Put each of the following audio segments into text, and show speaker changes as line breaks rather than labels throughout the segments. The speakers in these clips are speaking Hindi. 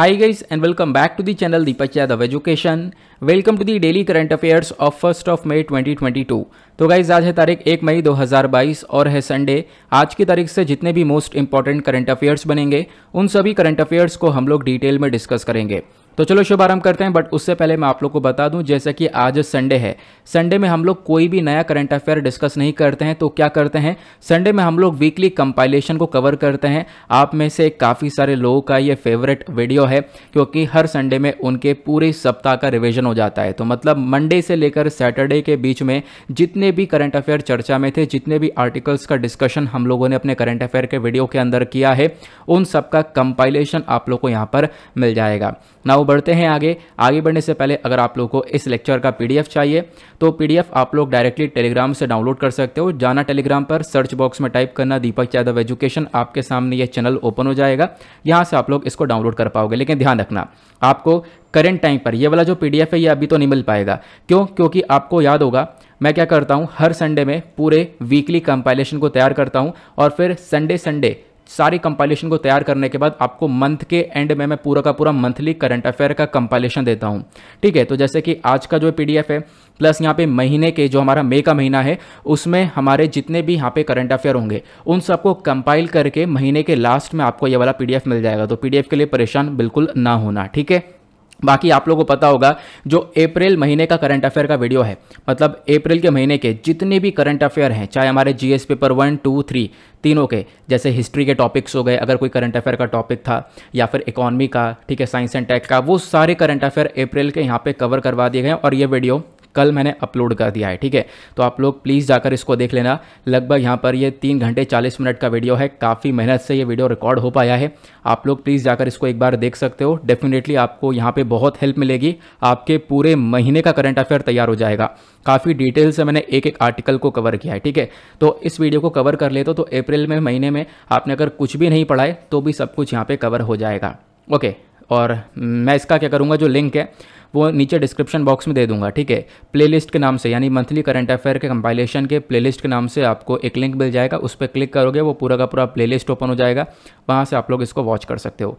High guys and welcome back to the channel Deepak Yadav education welcome to the daily current affairs of first of May 2022. तो गाइज आज है तारीख 1 मई 2022 और है संडे आज की तारीख से जितने भी मोस्ट इंपॉर्टेंट करंट अफेयर्स बनेंगे उन सभी करंट अफेयर्स को हम लोग डिटेल में डिस्कस करेंगे तो चलो शुभारंभ करते हैं बट उससे पहले मैं आप लोग को बता दूं जैसा कि आज संडे है संडे में हम लोग कोई भी नया करंट अफेयर डिस्कस नहीं करते हैं तो क्या करते हैं संडे में हम लोग वीकली कंपाइलेशन को कवर करते हैं आप में से काफ़ी सारे लोगों का ये फेवरेट वीडियो है क्योंकि हर संडे में उनके पूरे सप्ताह का रिविजन हो जाता है तो मतलब मंडे से लेकर सैटरडे के बीच में जितने भी करंट अफेयर चर्चा में थे जितने भी आर्टिकल्स का डिस्कशन हम लोगों ने अपने करंट अफेयर के वीडियो के अंदर किया है उन सब का कंपाइलेशन आप लोग को यहाँ पर मिल जाएगा ना वो बढ़ते हैं आगे आगे बढ़ने से पहले अगर आप लोग को इस लेक्चर का पी चाहिए तो पी आप लोग डायरेक्टली टेलीग्राम से डाउनलोड कर सकते हो जाना टेलीग्राम पर सर्च बॉक्स में टाइप करना दीपक यादव एजुकेशन आपके सामने यह चैनल ओपन हो जाएगा यहाँ से आप लोग इसको डाउनलोड कर पाओगे लेकिन ध्यान रखना आपको करेंट टाइम पर ये वाला जो पी है ये अभी तो नहीं मिल पाएगा क्यों क्योंकि आपको याद होगा मैं क्या करता हूँ हर संडे में पूरे वीकली कंपाइलेशन को तैयार करता हूँ और फिर संडे संडे सारी कंपाइलेशन को तैयार करने के बाद आपको मंथ के एंड में मैं पूरा का पूरा मंथली करंट अफेयर का कंपाइलेशन देता हूँ ठीक है तो जैसे कि आज का जो पी है प्लस यहाँ पे महीने के जो हमारा मे का महीना है उसमें हमारे जितने भी यहाँ पे करंट अफेयर होंगे उन सबको कंपाइल करके महीने के लास्ट में आपको ये वाला पीडीएफ मिल जाएगा तो पीडीएफ के लिए परेशान बिल्कुल ना होना ठीक है बाकी आप लोगों को पता होगा जो अप्रैल महीने का करंट अफेयर का वीडियो है मतलब अप्रैल के महीने के जितने भी करंट अफेयर हैं चाहे हमारे GS paper one two three तीनों के जैसे हिस्ट्री के टॉपिक्स हो गए अगर कोई करंट अफेयर का टॉपिक था या फिर इकोनॉमी का ठीक है साइंस एंड टेक का वो सारे करंट अफेयर अप्रैल के यहाँ पे कवर करवा दिए गए और ये वीडियो कल मैंने अपलोड कर दिया है ठीक है तो आप लोग प्लीज़ जाकर इसको देख लेना लगभग यहाँ पर ये तीन घंटे चालीस मिनट का वीडियो है काफ़ी मेहनत से ये वीडियो रिकॉर्ड हो पाया है आप लोग प्लीज़ जाकर इसको एक बार देख सकते हो डेफिनेटली आपको यहाँ पर बहुत हेल्प मिलेगी आपके पूरे महीने का करंट अफेयर तैयार हो जाएगा काफ़ी डिटेल से मैंने एक एक आर्टिकल को कवर किया है ठीक है तो इस वीडियो को कवर कर लेते हो तो अप्रैल तो में महीने में आपने अगर कुछ भी नहीं पढ़ाए तो भी सब कुछ यहाँ पर कवर हो जाएगा ओके और मैं इसका क्या करूँगा जो लिंक है वो नीचे डिस्क्रिप्शन बॉक्स में दे दूंगा ठीक है प्लेलिस्ट के नाम से यानी मंथली करंट अफेयर के कंपाइलेशन के प्लेलिस्ट के नाम से आपको एक लिंक मिल जाएगा उस पर क्लिक करोगे वो पूरा का पूरा प्लेलिस्ट ओपन हो जाएगा वहाँ से आप लोग इसको वॉच कर सकते हो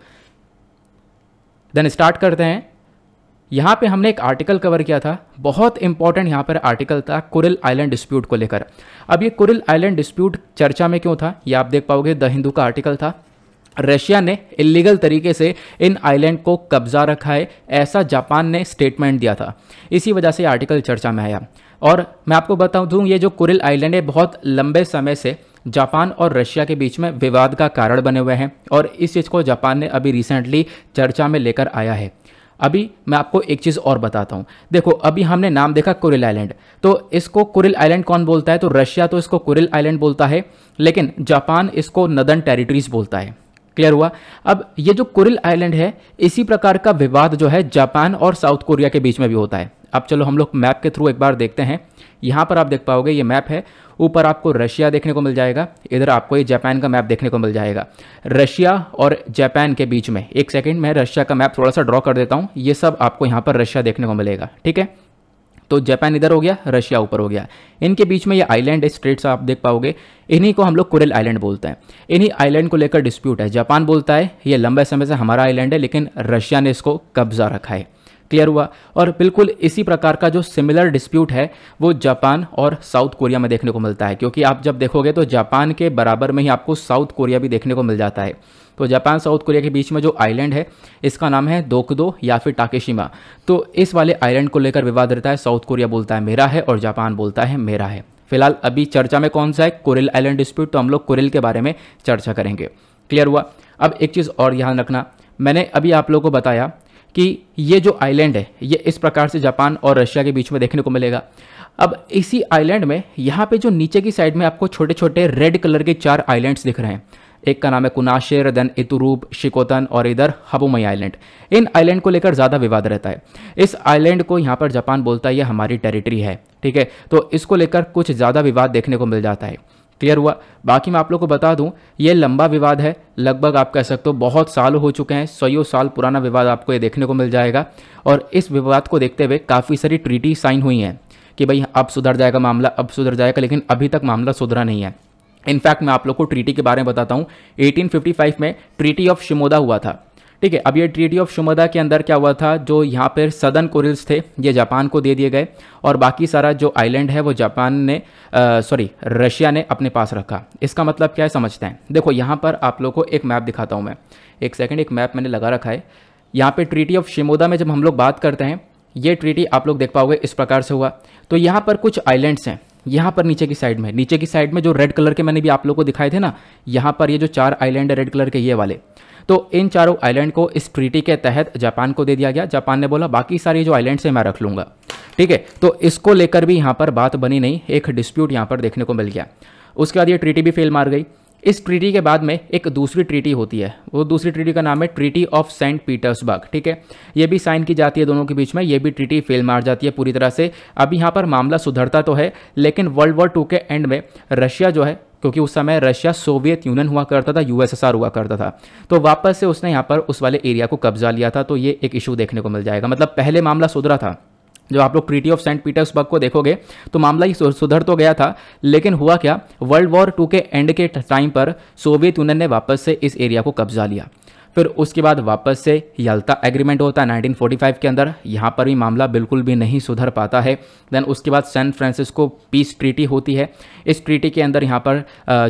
देन स्टार्ट करते हैं यहाँ पे हमने एक आर्टिकल कवर किया था बहुत इंपॉर्टेंट यहाँ पर आर्टिकल था कुरिल आइलैंड डिस्प्यूट को लेकर अब ये कुरिल आइलैंड डिस्प्यूट चर्चा में क्यों था ये आप देख पाओगे द हिंदू का आर्टिकल था रशिया ने इलीगल तरीके से इन आइलैंड को कब्जा रखा है ऐसा जापान ने स्टेटमेंट दिया था इसी वजह से आर्टिकल चर्चा में आया और मैं आपको बता दूँ ये जो कुरिल आइलैंड है बहुत लंबे समय से जापान और रशिया के बीच में विवाद का कारण बने हुए हैं और इस चीज़ को जापान ने अभी रिसेंटली चर्चा में लेकर आया है अभी मैं आपको एक चीज़ और बताता हूँ देखो अभी हमने नाम देखा कुरिल आइलैंड तो इसको कुरिल आइलैंड कौन बोलता है तो रशिया तो इसको कुरिल आइलैंड बोलता है लेकिन जापान इसको नदन टेरिटरीज बोलता है क्लियर हुआ अब ये जो कुरिल आइलैंड है इसी प्रकार का विवाद जो है जापान और साउथ कोरिया के बीच में भी होता है अब चलो हम लोग मैप के थ्रू एक बार देखते हैं यहाँ पर आप देख पाओगे ये मैप है ऊपर आपको रशिया देखने को मिल जाएगा इधर आपको ये जापान का मैप देखने को मिल जाएगा रशिया और जापान के बीच में एक सेकंड मैं रशिया का मैप थोड़ा सा ड्रॉ कर देता हूँ ये सब आपको यहाँ पर रशिया देखने को मिलेगा ठीक है तो जापान इधर हो गया रशिया ऊपर हो गया इनके बीच में ये आइलैंड स्टेट्स आप देख पाओगे इन्हीं को हम लोग कुरेल आइलैंड बोलते हैं इन्हीं आइलैंड को लेकर डिस्प्यूट है जापान बोलता है ये लंबे समय से हमारा आइलैंड है लेकिन रशिया ने इसको कब्जा रखा है क्लियर हुआ और बिल्कुल इसी प्रकार का जो सिमिलर डिस्प्यूट है वो जापान और साउथ कोरिया में देखने को मिलता है क्योंकि आप जब देखोगे तो जापान के बराबर में ही आपको साउथ कोरिया भी देखने को मिल जाता है तो जापान साउथ कोरिया के बीच में जो आइलैंड है इसका नाम है दोकदो या फिर टाकेशिमा तो इस वाले आइलैंड को लेकर विवाद रहता है साउथ कोरिया बोलता है मेरा है और जापान बोलता है मेरा है फिलहाल अभी चर्चा में कौन सा है कुरिल आइलैंड डिस्प्यूट तो हम लोग कुरिल के बारे में चर्चा करेंगे क्लियर हुआ अब एक चीज़ और ध्यान रखना मैंने अभी आप लोगों को बताया कि ये जो आइलैंड है ये इस प्रकार से जापान और रशिया के बीच में देखने को मिलेगा अब इसी आइलैंड में यहाँ पे जो नीचे की साइड में आपको छोटे छोटे रेड कलर के चार आइलैंड्स दिख रहे हैं एक का नाम है कुनाशेर देन इतुरूप शिकोतन और इधर हबुमई आइलैंड इन आइलैंड को लेकर ज़्यादा विवाद रहता है इस आइलैंड को यहाँ पर जापान बोलता है ये हमारी टेरिटरी है ठीक है तो इसको लेकर कुछ ज़्यादा विवाद देखने को मिल जाता है क्लियर हुआ बाकी मैं आप लोग को बता दूं ये लंबा विवाद है लगभग आप कह सकते हो बहुत साल हो चुके हैं सौ साल पुराना विवाद आपको ये देखने को मिल जाएगा और इस विवाद को देखते हुए काफ़ी सारी ट्रीटी साइन हुई हैं कि भाई अब सुधर जाएगा मामला अब सुधर जाएगा लेकिन अभी तक मामला सुधरा नहीं है इनफैक्ट मैं आप लोग को ट्रीटी के बारे में बताता हूँ 1855 में ट्रीटी ऑफ शिमोदा हुआ था ठीक है अब ये ट्रीटी ऑफ शुमदा के अंदर क्या हुआ था जो यहाँ पर सदन कोरिल्स थे ये जापान को दे दिए गए और बाकी सारा जो आइलैंड है वो जापान ने सॉरी रशिया ने अपने पास रखा इसका मतलब क्या है समझते हैं देखो यहाँ पर आप लोग को एक मैप दिखाता हूँ मैं एक सेकेंड एक मैप मैंने लगा रखा है यहाँ पर ट्रीटी ऑफ शिमोदा में जब हम लोग बात करते हैं ये ट्रीटी आप लोग देख पाओगे इस प्रकार से हुआ तो यहाँ पर कुछ आइलैंड्स हैं यहाँ पर नीचे की साइड में नीचे की साइड में जो रेड कलर के मैंने भी आप लोग को दिखाए थे ना यहाँ पर ये जो चार आइलैंड है रेड कलर के ये वाले तो इन चारों आइलैंड को इस ट्रीटी के तहत जापान को दे दिया गया जापान ने बोला बाकी सारी जो आइलैंड से मैं रख लूंगा ठीक है तो इसको लेकर भी यहाँ पर बात बनी नहीं एक डिस्प्यूट यहाँ पर देखने को मिल गया उसके बाद ये ट्रीटी भी फेल मार गई इस ट्रीटी के बाद में एक दूसरी ट्रीटी होती है वो दूसरी ट्रीटी का नाम है ट्रीटी ऑफ सेंट पीटर्सबर्ग ठीक है ये भी साइन की जाती है दोनों के बीच में ये भी ट्रीटी फेल मार जाती है पूरी तरह से अब यहाँ पर मामला सुधरता तो है लेकिन वर्ल्ड वॉर टू के एंड में रशिया जो है क्योंकि उस समय रशिया सोवियत यूनियन हुआ करता था यूएसएसआर हुआ करता था तो वापस से उसने यहाँ पर उस वाले एरिया को कब्जा लिया था तो ये एक इशू देखने को मिल जाएगा मतलब पहले मामला सुधरा था जब आप लोग ट्रीटी ऑफ सेंट पीटर्सबर्ग को देखोगे तो मामला ही सुधर तो गया था लेकिन हुआ क्या वर्ल्ड वॉर टू के एंड के टाइम पर सोवियत यूनियन ने वापस से इस एरिया को कब्जा लिया फिर उसके बाद वापस से यल्ता एग्रीमेंट होता है 1945 के अंदर यहाँ पर भी मामला बिल्कुल भी नहीं सुधर पाता है देन उसके बाद सैन फ्रांसिस्को पीस ट्रीटी होती है इस ट्रीटी के अंदर यहाँ पर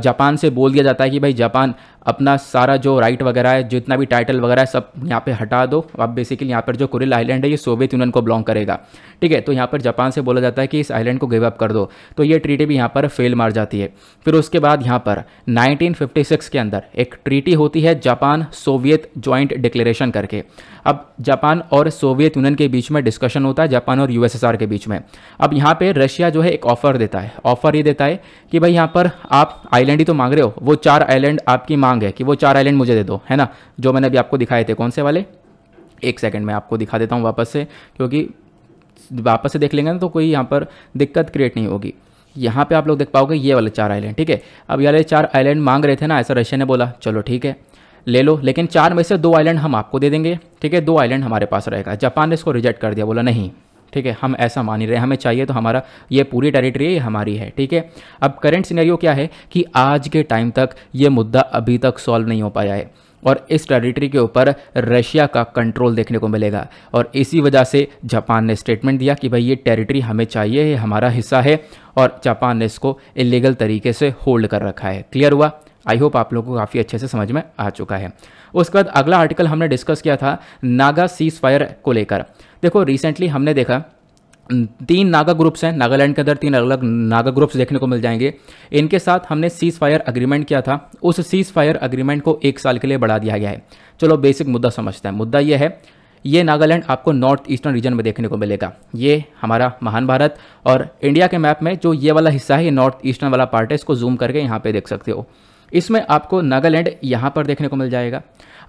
जापान से बोल दिया जाता है कि भाई जापान अपना सारा जो राइट वगैरह है जितना भी टाइटल वगैरह है सब यहाँ पे हटा दो अब बेसिकली यहाँ पर जो कुरिल आइलैंड है ये सोवियत यूनियन को बिलोंग करेगा ठीक है तो यहाँ पर जापान से बोला जाता है कि इस आइलैंड को गिव अप कर दो तो ये ट्रीटी भी यहाँ पर फेल मार जाती है फिर उसके बाद यहाँ पर 1956 के अंदर एक ट्रीटी होती है जापान सोवियत ज्वाइंट डिक्लेरेशन करके अब जापान और सोवियत यूनियन के बीच में डिस्कशन होता है जापान और यूएसएसआर के बीच में अब यहाँ पर रशिया जो है एक ऑफर देता है ऑफर ये देता है कि भाई यहाँ पर आप आइलैंड ही तो मांग रहे हो वो चार आइलैंड आपकी मांग मांग है कि वो चार आइलैंड मुझे दे दो है ना जो मैंने अभी आपको दिखाए थे कौन से वाले एक सेकंड मैं आपको दिखा देता हूँ वापस से क्योंकि वापस से देख लेंगे ना तो कोई यहाँ पर दिक्कत क्रिएट नहीं होगी यहाँ पे आप लोग देख पाओगे ये वाले चार आइलैंड ठीक है अब ये वाले चार आइलैंड मांग रहे थे ना ऐसा रशिया ने बोला चलो ठीक है ले लो लेकिन चार में से दो आइलैंड हम आपको दे देंगे ठीक है दो आइलैंड हमारे पास रहेगा जापान ने इसको रिजेक्ट कर दिया बोला नहीं ठीक है हम ऐसा मान ही रहे हमें चाहिए तो हमारा ये पूरी टेरिटरी है ये हमारी है ठीक है अब करेंट सिनेरियो क्या है कि आज के टाइम तक ये मुद्दा अभी तक सॉल्व नहीं हो पाया है और इस टेरिटरी के ऊपर रशिया का कंट्रोल देखने को मिलेगा और इसी वजह से जापान ने स्टेटमेंट दिया कि भाई ये टेरिटरी हमें चाहिए ये हमारा हिस्सा है और जापान ने इसको इलीगल तरीके से होल्ड कर रखा है क्लियर हुआ आई होप आप लोगों को काफ़ी अच्छे से समझ में आ चुका है उसके बाद अगला आर्टिकल हमने डिस्कस किया था नागा सीज फायर को लेकर देखो रिसेंटली हमने देखा तीन नागा ग्रुप्स हैं नागालैंड के अंदर तीन अलग अलग नागा ग्रुप्स देखने को मिल जाएंगे इनके साथ हमने सीज फायर अग्रीमेंट किया था उस सीज फायर अग्रीमेंट को एक साल के लिए बढ़ा दिया गया है चलो बेसिक मुद्दा समझते हैं मुद्दा यह है ये नागालैंड आपको नॉर्थ ईस्टर्न रीजन में देखने को मिलेगा ये हमारा महान भारत और इंडिया के मैप में जो ये वाला हिस्सा है ये नॉर्थ ईस्टर्न वाला पार्ट है इसको जूम करके यहाँ पे देख सकते हो इसमें आपको नागालैंड यहाँ पर देखने को मिल जाएगा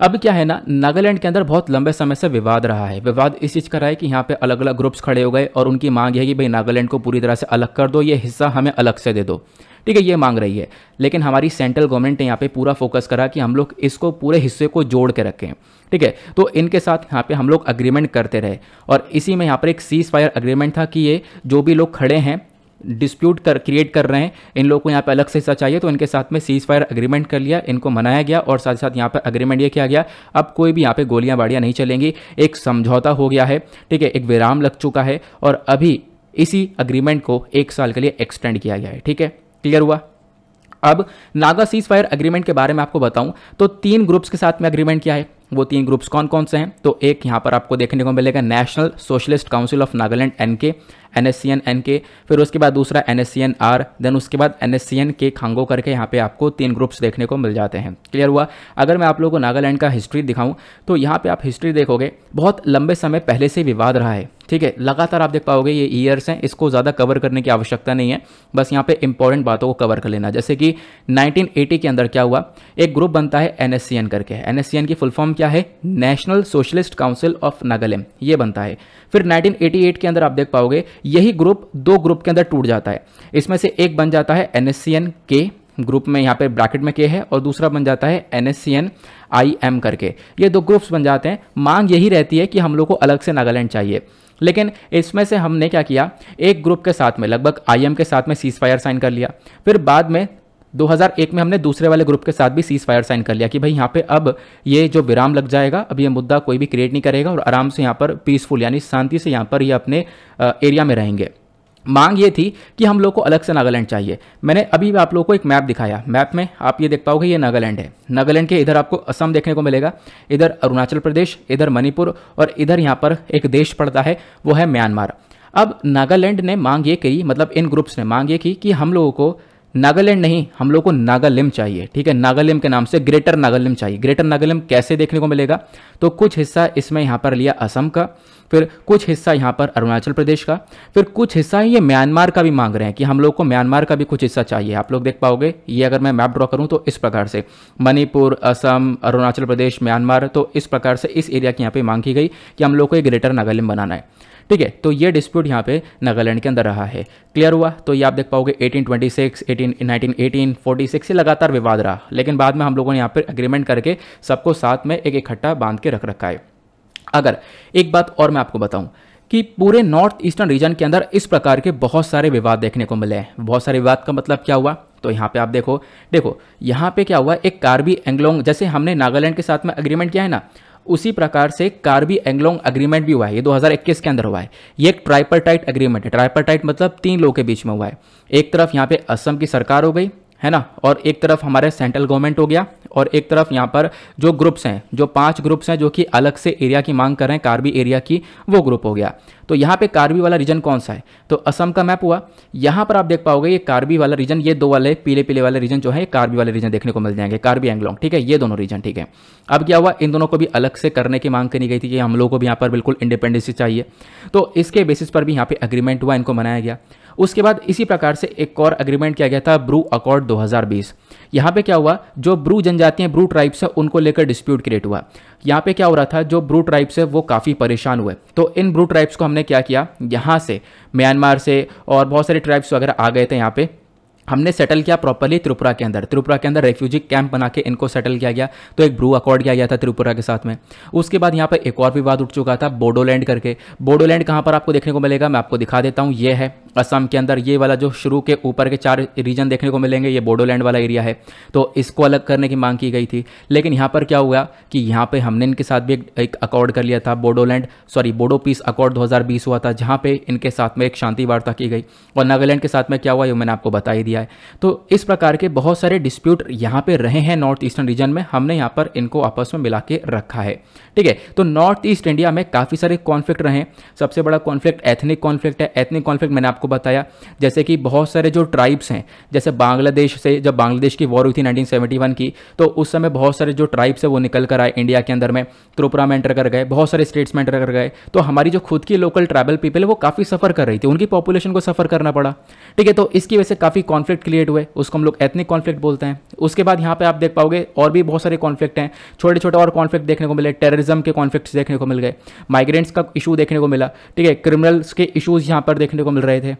अब क्या है ना नागालैंड के अंदर बहुत लंबे समय से विवाद रहा है विवाद इस चीज़ का रहा है कि यहाँ पे अलग अलग ग्रुप्स खड़े हो गए और उनकी मांग है कि भाई नागालैंड को पूरी तरह से अलग कर दो ये हिस्सा हमें अलग से दे दो ठीक है ये मांग रही है लेकिन हमारी सेंट्रल गवर्नमेंट ने यहाँ पे पूरा फोकस करा कि हम लोग इसको पूरे हिस्से को जोड़ के रखें ठीक है तो इनके साथ यहाँ पे हम लोग अग्रीमेंट करते रहे और इसी में यहाँ पर एक सीज फायर अग्रीमेंट था कि ये जो भी लोग खड़े हैं डिस्प्यूट कर क्रिएट कर रहे हैं इन लोगों को यहाँ पे अलग से हिस्सा चाहिए तो इनके साथ में सीज फायर अग्रीमेंट कर लिया इनको मनाया गया और साथ ही साथ यहाँ पर अग्रीमेंट ये किया गया अब कोई भी यहाँ पे गोलियाँ बाड़ियाँ नहीं चलेंगी एक समझौता हो गया है ठीक है एक विराम लग चुका है और अभी इसी अग्रीमेंट को एक साल के लिए एक्सटेंड किया गया है ठीक है क्लियर हुआ अब नागा सीज फायर अग्रीमेंट के बारे में आपको बताऊं तो तीन ग्रुप्स के साथ में अग्रीमेंट किया है वो तीन ग्रुप्स कौन कौन से हैं तो एक यहाँ पर आपको देखने को मिलेगा national socialist council of Nagaland N K N S C N N K फिर उसके बाद दूसरा N S C N R then उसके बाद एन एस सी एन के खांगो करके यहाँ पे आपको तीन ग्रुप्स देखने को मिल जाते हैं क्लियर हुआ अगर मैं आप लोगों को नागालैंड का हिस्ट्री दिखाऊँ तो यहाँ पे आप हिस्ट्री देखोगे बहुत लंबे समय पहले से विवाद रहा है ठीक है लगातार आप देख पाओगे ये ईयर्स हैं इसको ज़्यादा कवर करने की आवश्यकता नहीं है बस यहाँ पे इंपॉर्टेंट बातों को कवर कर लेना जैसे कि 1980 के अंदर क्या हुआ एक ग्रुप बनता है एन करके एन की फुल फॉर्म क्या है national socialist council of Nagaland ये बनता है फिर 1988 के अंदर आप देख पाओगे यही ग्रुप दो ग्रुप के अंदर टूट जाता है इसमें से एक बन जाता है एन के ग्रुप में यहाँ पे ब्रैकेट में के है और दूसरा बन जाता है N S C N I M करके ये दो ग्रुप्स बन जाते हैं मांग यही रहती है कि हम लोग को अलग से नागालैंड चाहिए लेकिन इसमें से हमने क्या किया एक ग्रुप के साथ में लगभग आई के साथ में सीज फायर साइन कर लिया फिर बाद में 2001 में हमने दूसरे वाले ग्रुप के साथ भी सीज फायर साइन कर लिया कि भाई यहाँ पे अब ये जो विराम लग जाएगा अब ये मुद्दा कोई भी क्रिएट नहीं करेगा और आराम से यहाँ पर पीसफुल यानी शांति से यहाँ पर ये यह अपने एरिया में रहेंगे मांग ये थी कि हम लोग को अलग से नागालैंड चाहिए मैंने अभी आप लोगों को एक मैप दिखाया मैप में आप ये देख पाओगे ये नागालैंड है नागालैंड के इधर आपको असम देखने को मिलेगा इधर अरुणाचल प्रदेश इधर मणिपुर और इधर यहाँ पर एक देश पड़ता है वो है म्यांमार अब नागालैंड ने मांग ये की मतलब इन ग्रुप्स ने मांग ये की कि हम लोगों को नागालैंड नहीं हम लोग को नागालिम चाहिए ठीक है नागालिम के नाम से ग्रेटर नागालिम चाहिए ग्रेटर नागालिम कैसे देखने को मिलेगा तो कुछ हिस्सा इसमें यहाँ पर लिया असम का फिर कुछ हिस्सा यहाँ पर अरुणाचल प्रदेश का फिर कुछ हिस्सा ये म्यांमार का भी मांग रहे हैं कि हम लोग को म्यांमार का भी कुछ हिस्सा चाहिए आप लोग देख पाओगे ये अगर मैं मैप ड्रॉ करूँ तो इस प्रकार से मणिपुर असम अरुणाचल प्रदेश म्यांमार तो इस प्रकार से इस एरिया की यहाँ पर मांग की गई कि हम लोग को ये ग्रेटर नागालैंड बनाना है ठीक है तो ये डिस्प्यूट यहाँ पे नागालैंड के अंदर रहा है क्लियर हुआ तो ये आप देख पाओगे 1826, 18, 1918, 46 से लगातार विवाद रहा लेकिन बाद में हम लोगों ने यहाँ पर अग्रीमेंट करके सबको साथ में एक इकट्ठा बांध के रख रखा है अगर एक बात और मैं आपको बताऊं कि पूरे नॉर्थ ईस्टर्न रीजन के अंदर इस प्रकार के बहुत सारे विवाद देखने को मिले हैं बहुत सारे विवाद का मतलब क्या हुआ तो यहाँ पे आप देखो देखो यहाँ पे क्या हुआ एक कार्बी एंग्लोंग जैसे हमने नागालैंड के साथ में अग्रीमेंट किया है ना उसी प्रकार से कार्बी एंग्लोंग अग्रीमेंट भी हुआ है ये 2021 के अंदर हुआ है ये एक ट्राइपर एग्रीमेंट है ट्राइपर मतलब तीन लोगों के बीच में हुआ है एक तरफ यहाँ पे असम की सरकार हो गई है ना और एक तरफ हमारे सेंट्रल गवर्नमेंट हो गया और एक तरफ यहाँ पर जो ग्रुप्स हैं जो पांच ग्रुप्स हैं जो कि अलग से एरिया की मांग कर रहे हैं कार्बी एरिया की वो ग्रुप हो गया तो यहाँ पे कार्बी वाला रीजन कौन सा है तो असम का मैप हुआ यहाँ पर आप देख पाओगे ये कार्बी वाला रीजन ये दो वाले पीले पीले वाले रीजन जो है कार्बी वाले रीजन देखने को मिल जाएंगे कार्बी एंगलोंग ठीक है ये दोनों रीजन ठीक है अब क्या हुआ इन दोनों को भी अलग से करने की मांग करी गई थी कि हम लोगों को भी यहाँ पर बिल्कुल इंडिपेंडेंसी चाहिए तो इसके बेसिस पर भी यहाँ पर एग्रीमेंट हुआ इनको मनाया गया उसके बाद इसी प्रकार से एक और अग्रीमेंट किया गया था ब्रू अकॉर्ड 2020 यहाँ पे क्या हुआ जो ब्रू जनजातियाँ ब्रू ट्राइब्स है उनको लेकर डिस्प्यूट क्रिएट हुआ यहाँ पे क्या हो रहा था जो ब्रू ट्राइब्स है वो काफ़ी परेशान हुए तो इन ब्रू ट्राइब्स को हमने क्या किया यहाँ से म्यांमार से और बहुत सारे ट्राइब्स वगैरह आ गए थे यहाँ पर हमने सेटल किया प्रॉपरली त्रिपुरा के अंदर त्रिपुरा के अंदर रेफ्यूजी कैंप बना के इनको सेटल किया गया तो एक ब्रू अकॉर्ड किया गया था त्रिपुरा के साथ में उसके बाद यहाँ पर एक और विवाद उठ चुका था बोडोलैंड करके बोडोलैंड कहाँ पर आपको देखने को मिलेगा मैं आपको दिखा देता हूँ ये है असम के अंदर ये वाला जो शुरू के ऊपर के चार रीजन देखने को मिलेंगे ये बोडोलैंड वाला एरिया है तो इसको अलग करने की मांग की गई थी लेकिन यहाँ पर क्या हुआ कि यहाँ पे हमने इनके साथ भी एक अकॉर्ड कर लिया था Bodoland sorry Bodo peace accord 2020 हुआ था जहाँ पे इनके साथ में एक शांति वार्ता की गई और नागालैंड के साथ में क्या हुआ ये मैंने आपको बता ही दिया है तो इस प्रकार के बहुत सारे डिस्प्यूट यहाँ पर रहे हैं नॉर्थ ईस्टर्न रीजन में हमने यहाँ पर इनको आपस में मिला के रखा है ठीक है तो नॉर्थ ईस्ट इंडिया में काफ़ी सारे कॉन्फ्लिक्ट रहे सबसे बड़ा कॉन्फ्लिक्ट एथनिक कॉन्फ्लिक्ट है एथनिक कॉन्फ्लिक्ट मैंने आपको बताया जैसे कि बहुत सारे जो ट्राइब्स हैं जैसे बांग्लादेश से जब बांग्लादेश की वॉर हुई थी 1971 की तो उस समय बहुत सारे जो ट्राइब्स है वो निकल कर आए इंडिया के अंदर में त्रिपुरा में एंटर कर गए बहुत सारे स्टेट्स में एंटर कर गए तो हमारी जो खुद की लोकल ट्राइबल पीपल है वो काफ़ी सफ़र कर रही थी उनकी पॉपुलेशन को सफ़र करना पड़ा ठीक है तो इसकी वजह से काफ़ी कॉन्फ्लिक्ट क्रिएट हुए उसको हम लोग एथनिक कॉन्फ्लिक्ट बोलते हैं उसके बाद यहाँ पर आप देख पाओगे और भी बहुत सारे कॉन्फ्लिक्ट हैं छोटे छोटे और कॉन्फ्लिक्ट देखने को मिले टेररिज्म के कॉन्फ्लिक्ट देखने को मिल गए माइग्रेंट्स का इशू देखने को मिला ठीक है क्रिमिनल्स के इशूज़ यहाँ पर देखने को मिल रहे थे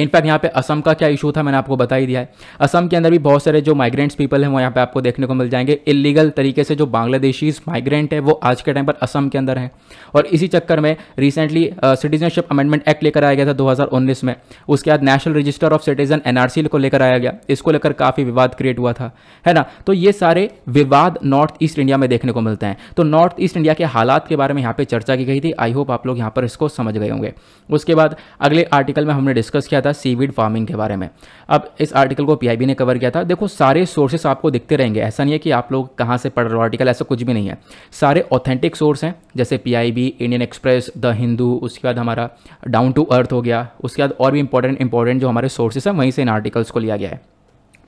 इनफैक्ट यहाँ पे असम का क्या इशू था मैंने आपको बता ही दिया है असम के अंदर भी बहुत सारे जो माइग्रेंट्स पीपल हैं वो यहाँ पे आपको देखने को मिल जाएंगे इलीगल तरीके से जो बांग्लादेशीज माइग्रेंट है वो आज के टाइम पर असम के अंदर हैं और इसी चक्कर में रिसेंटली सिटीजनशिप अमेंडमेंट एक्ट लेकर आया गया था दो में उसके बाद national register of citizen NRC को लेकर आया गया इसको लेकर काफ़ी विवाद क्रिएट हुआ था है ना तो ये सारे विवाद नॉर्थ ईस्ट इंडिया में देखने को मिलते हैं तो नॉर्थ ईस्ट इंडिया के हालात के बारे में यहाँ पे चर्चा की गई थी आई होप आप लोग यहाँ पर इसको समझ गए होंगे उसके बाद अगले आर्टिकल में हमने डिस्कस किया था था सीवीड फार्मिंग के बारे में अब इस आर्टिकल को पीआईबी ने कवर किया था देखो सारे सोर्सेस आपको दिखते रहेंगे ऐसा नहीं है कि आप लोग कहाँ से पढ़ रहे हो आर्टिकल ऐसा कुछ भी नहीं है सारे ऑथेंटिक सोर्स हैं जैसे PIB Indian Express the Hindu उसके बाद हमारा डाउन टू अर्थ हो गया उसके बाद और भी इंपॉर्टेंट इंपॉर्टेंट जो हमारे सोर्सेस हैं वहीं से इन आर्टिकल्स को लिया गया है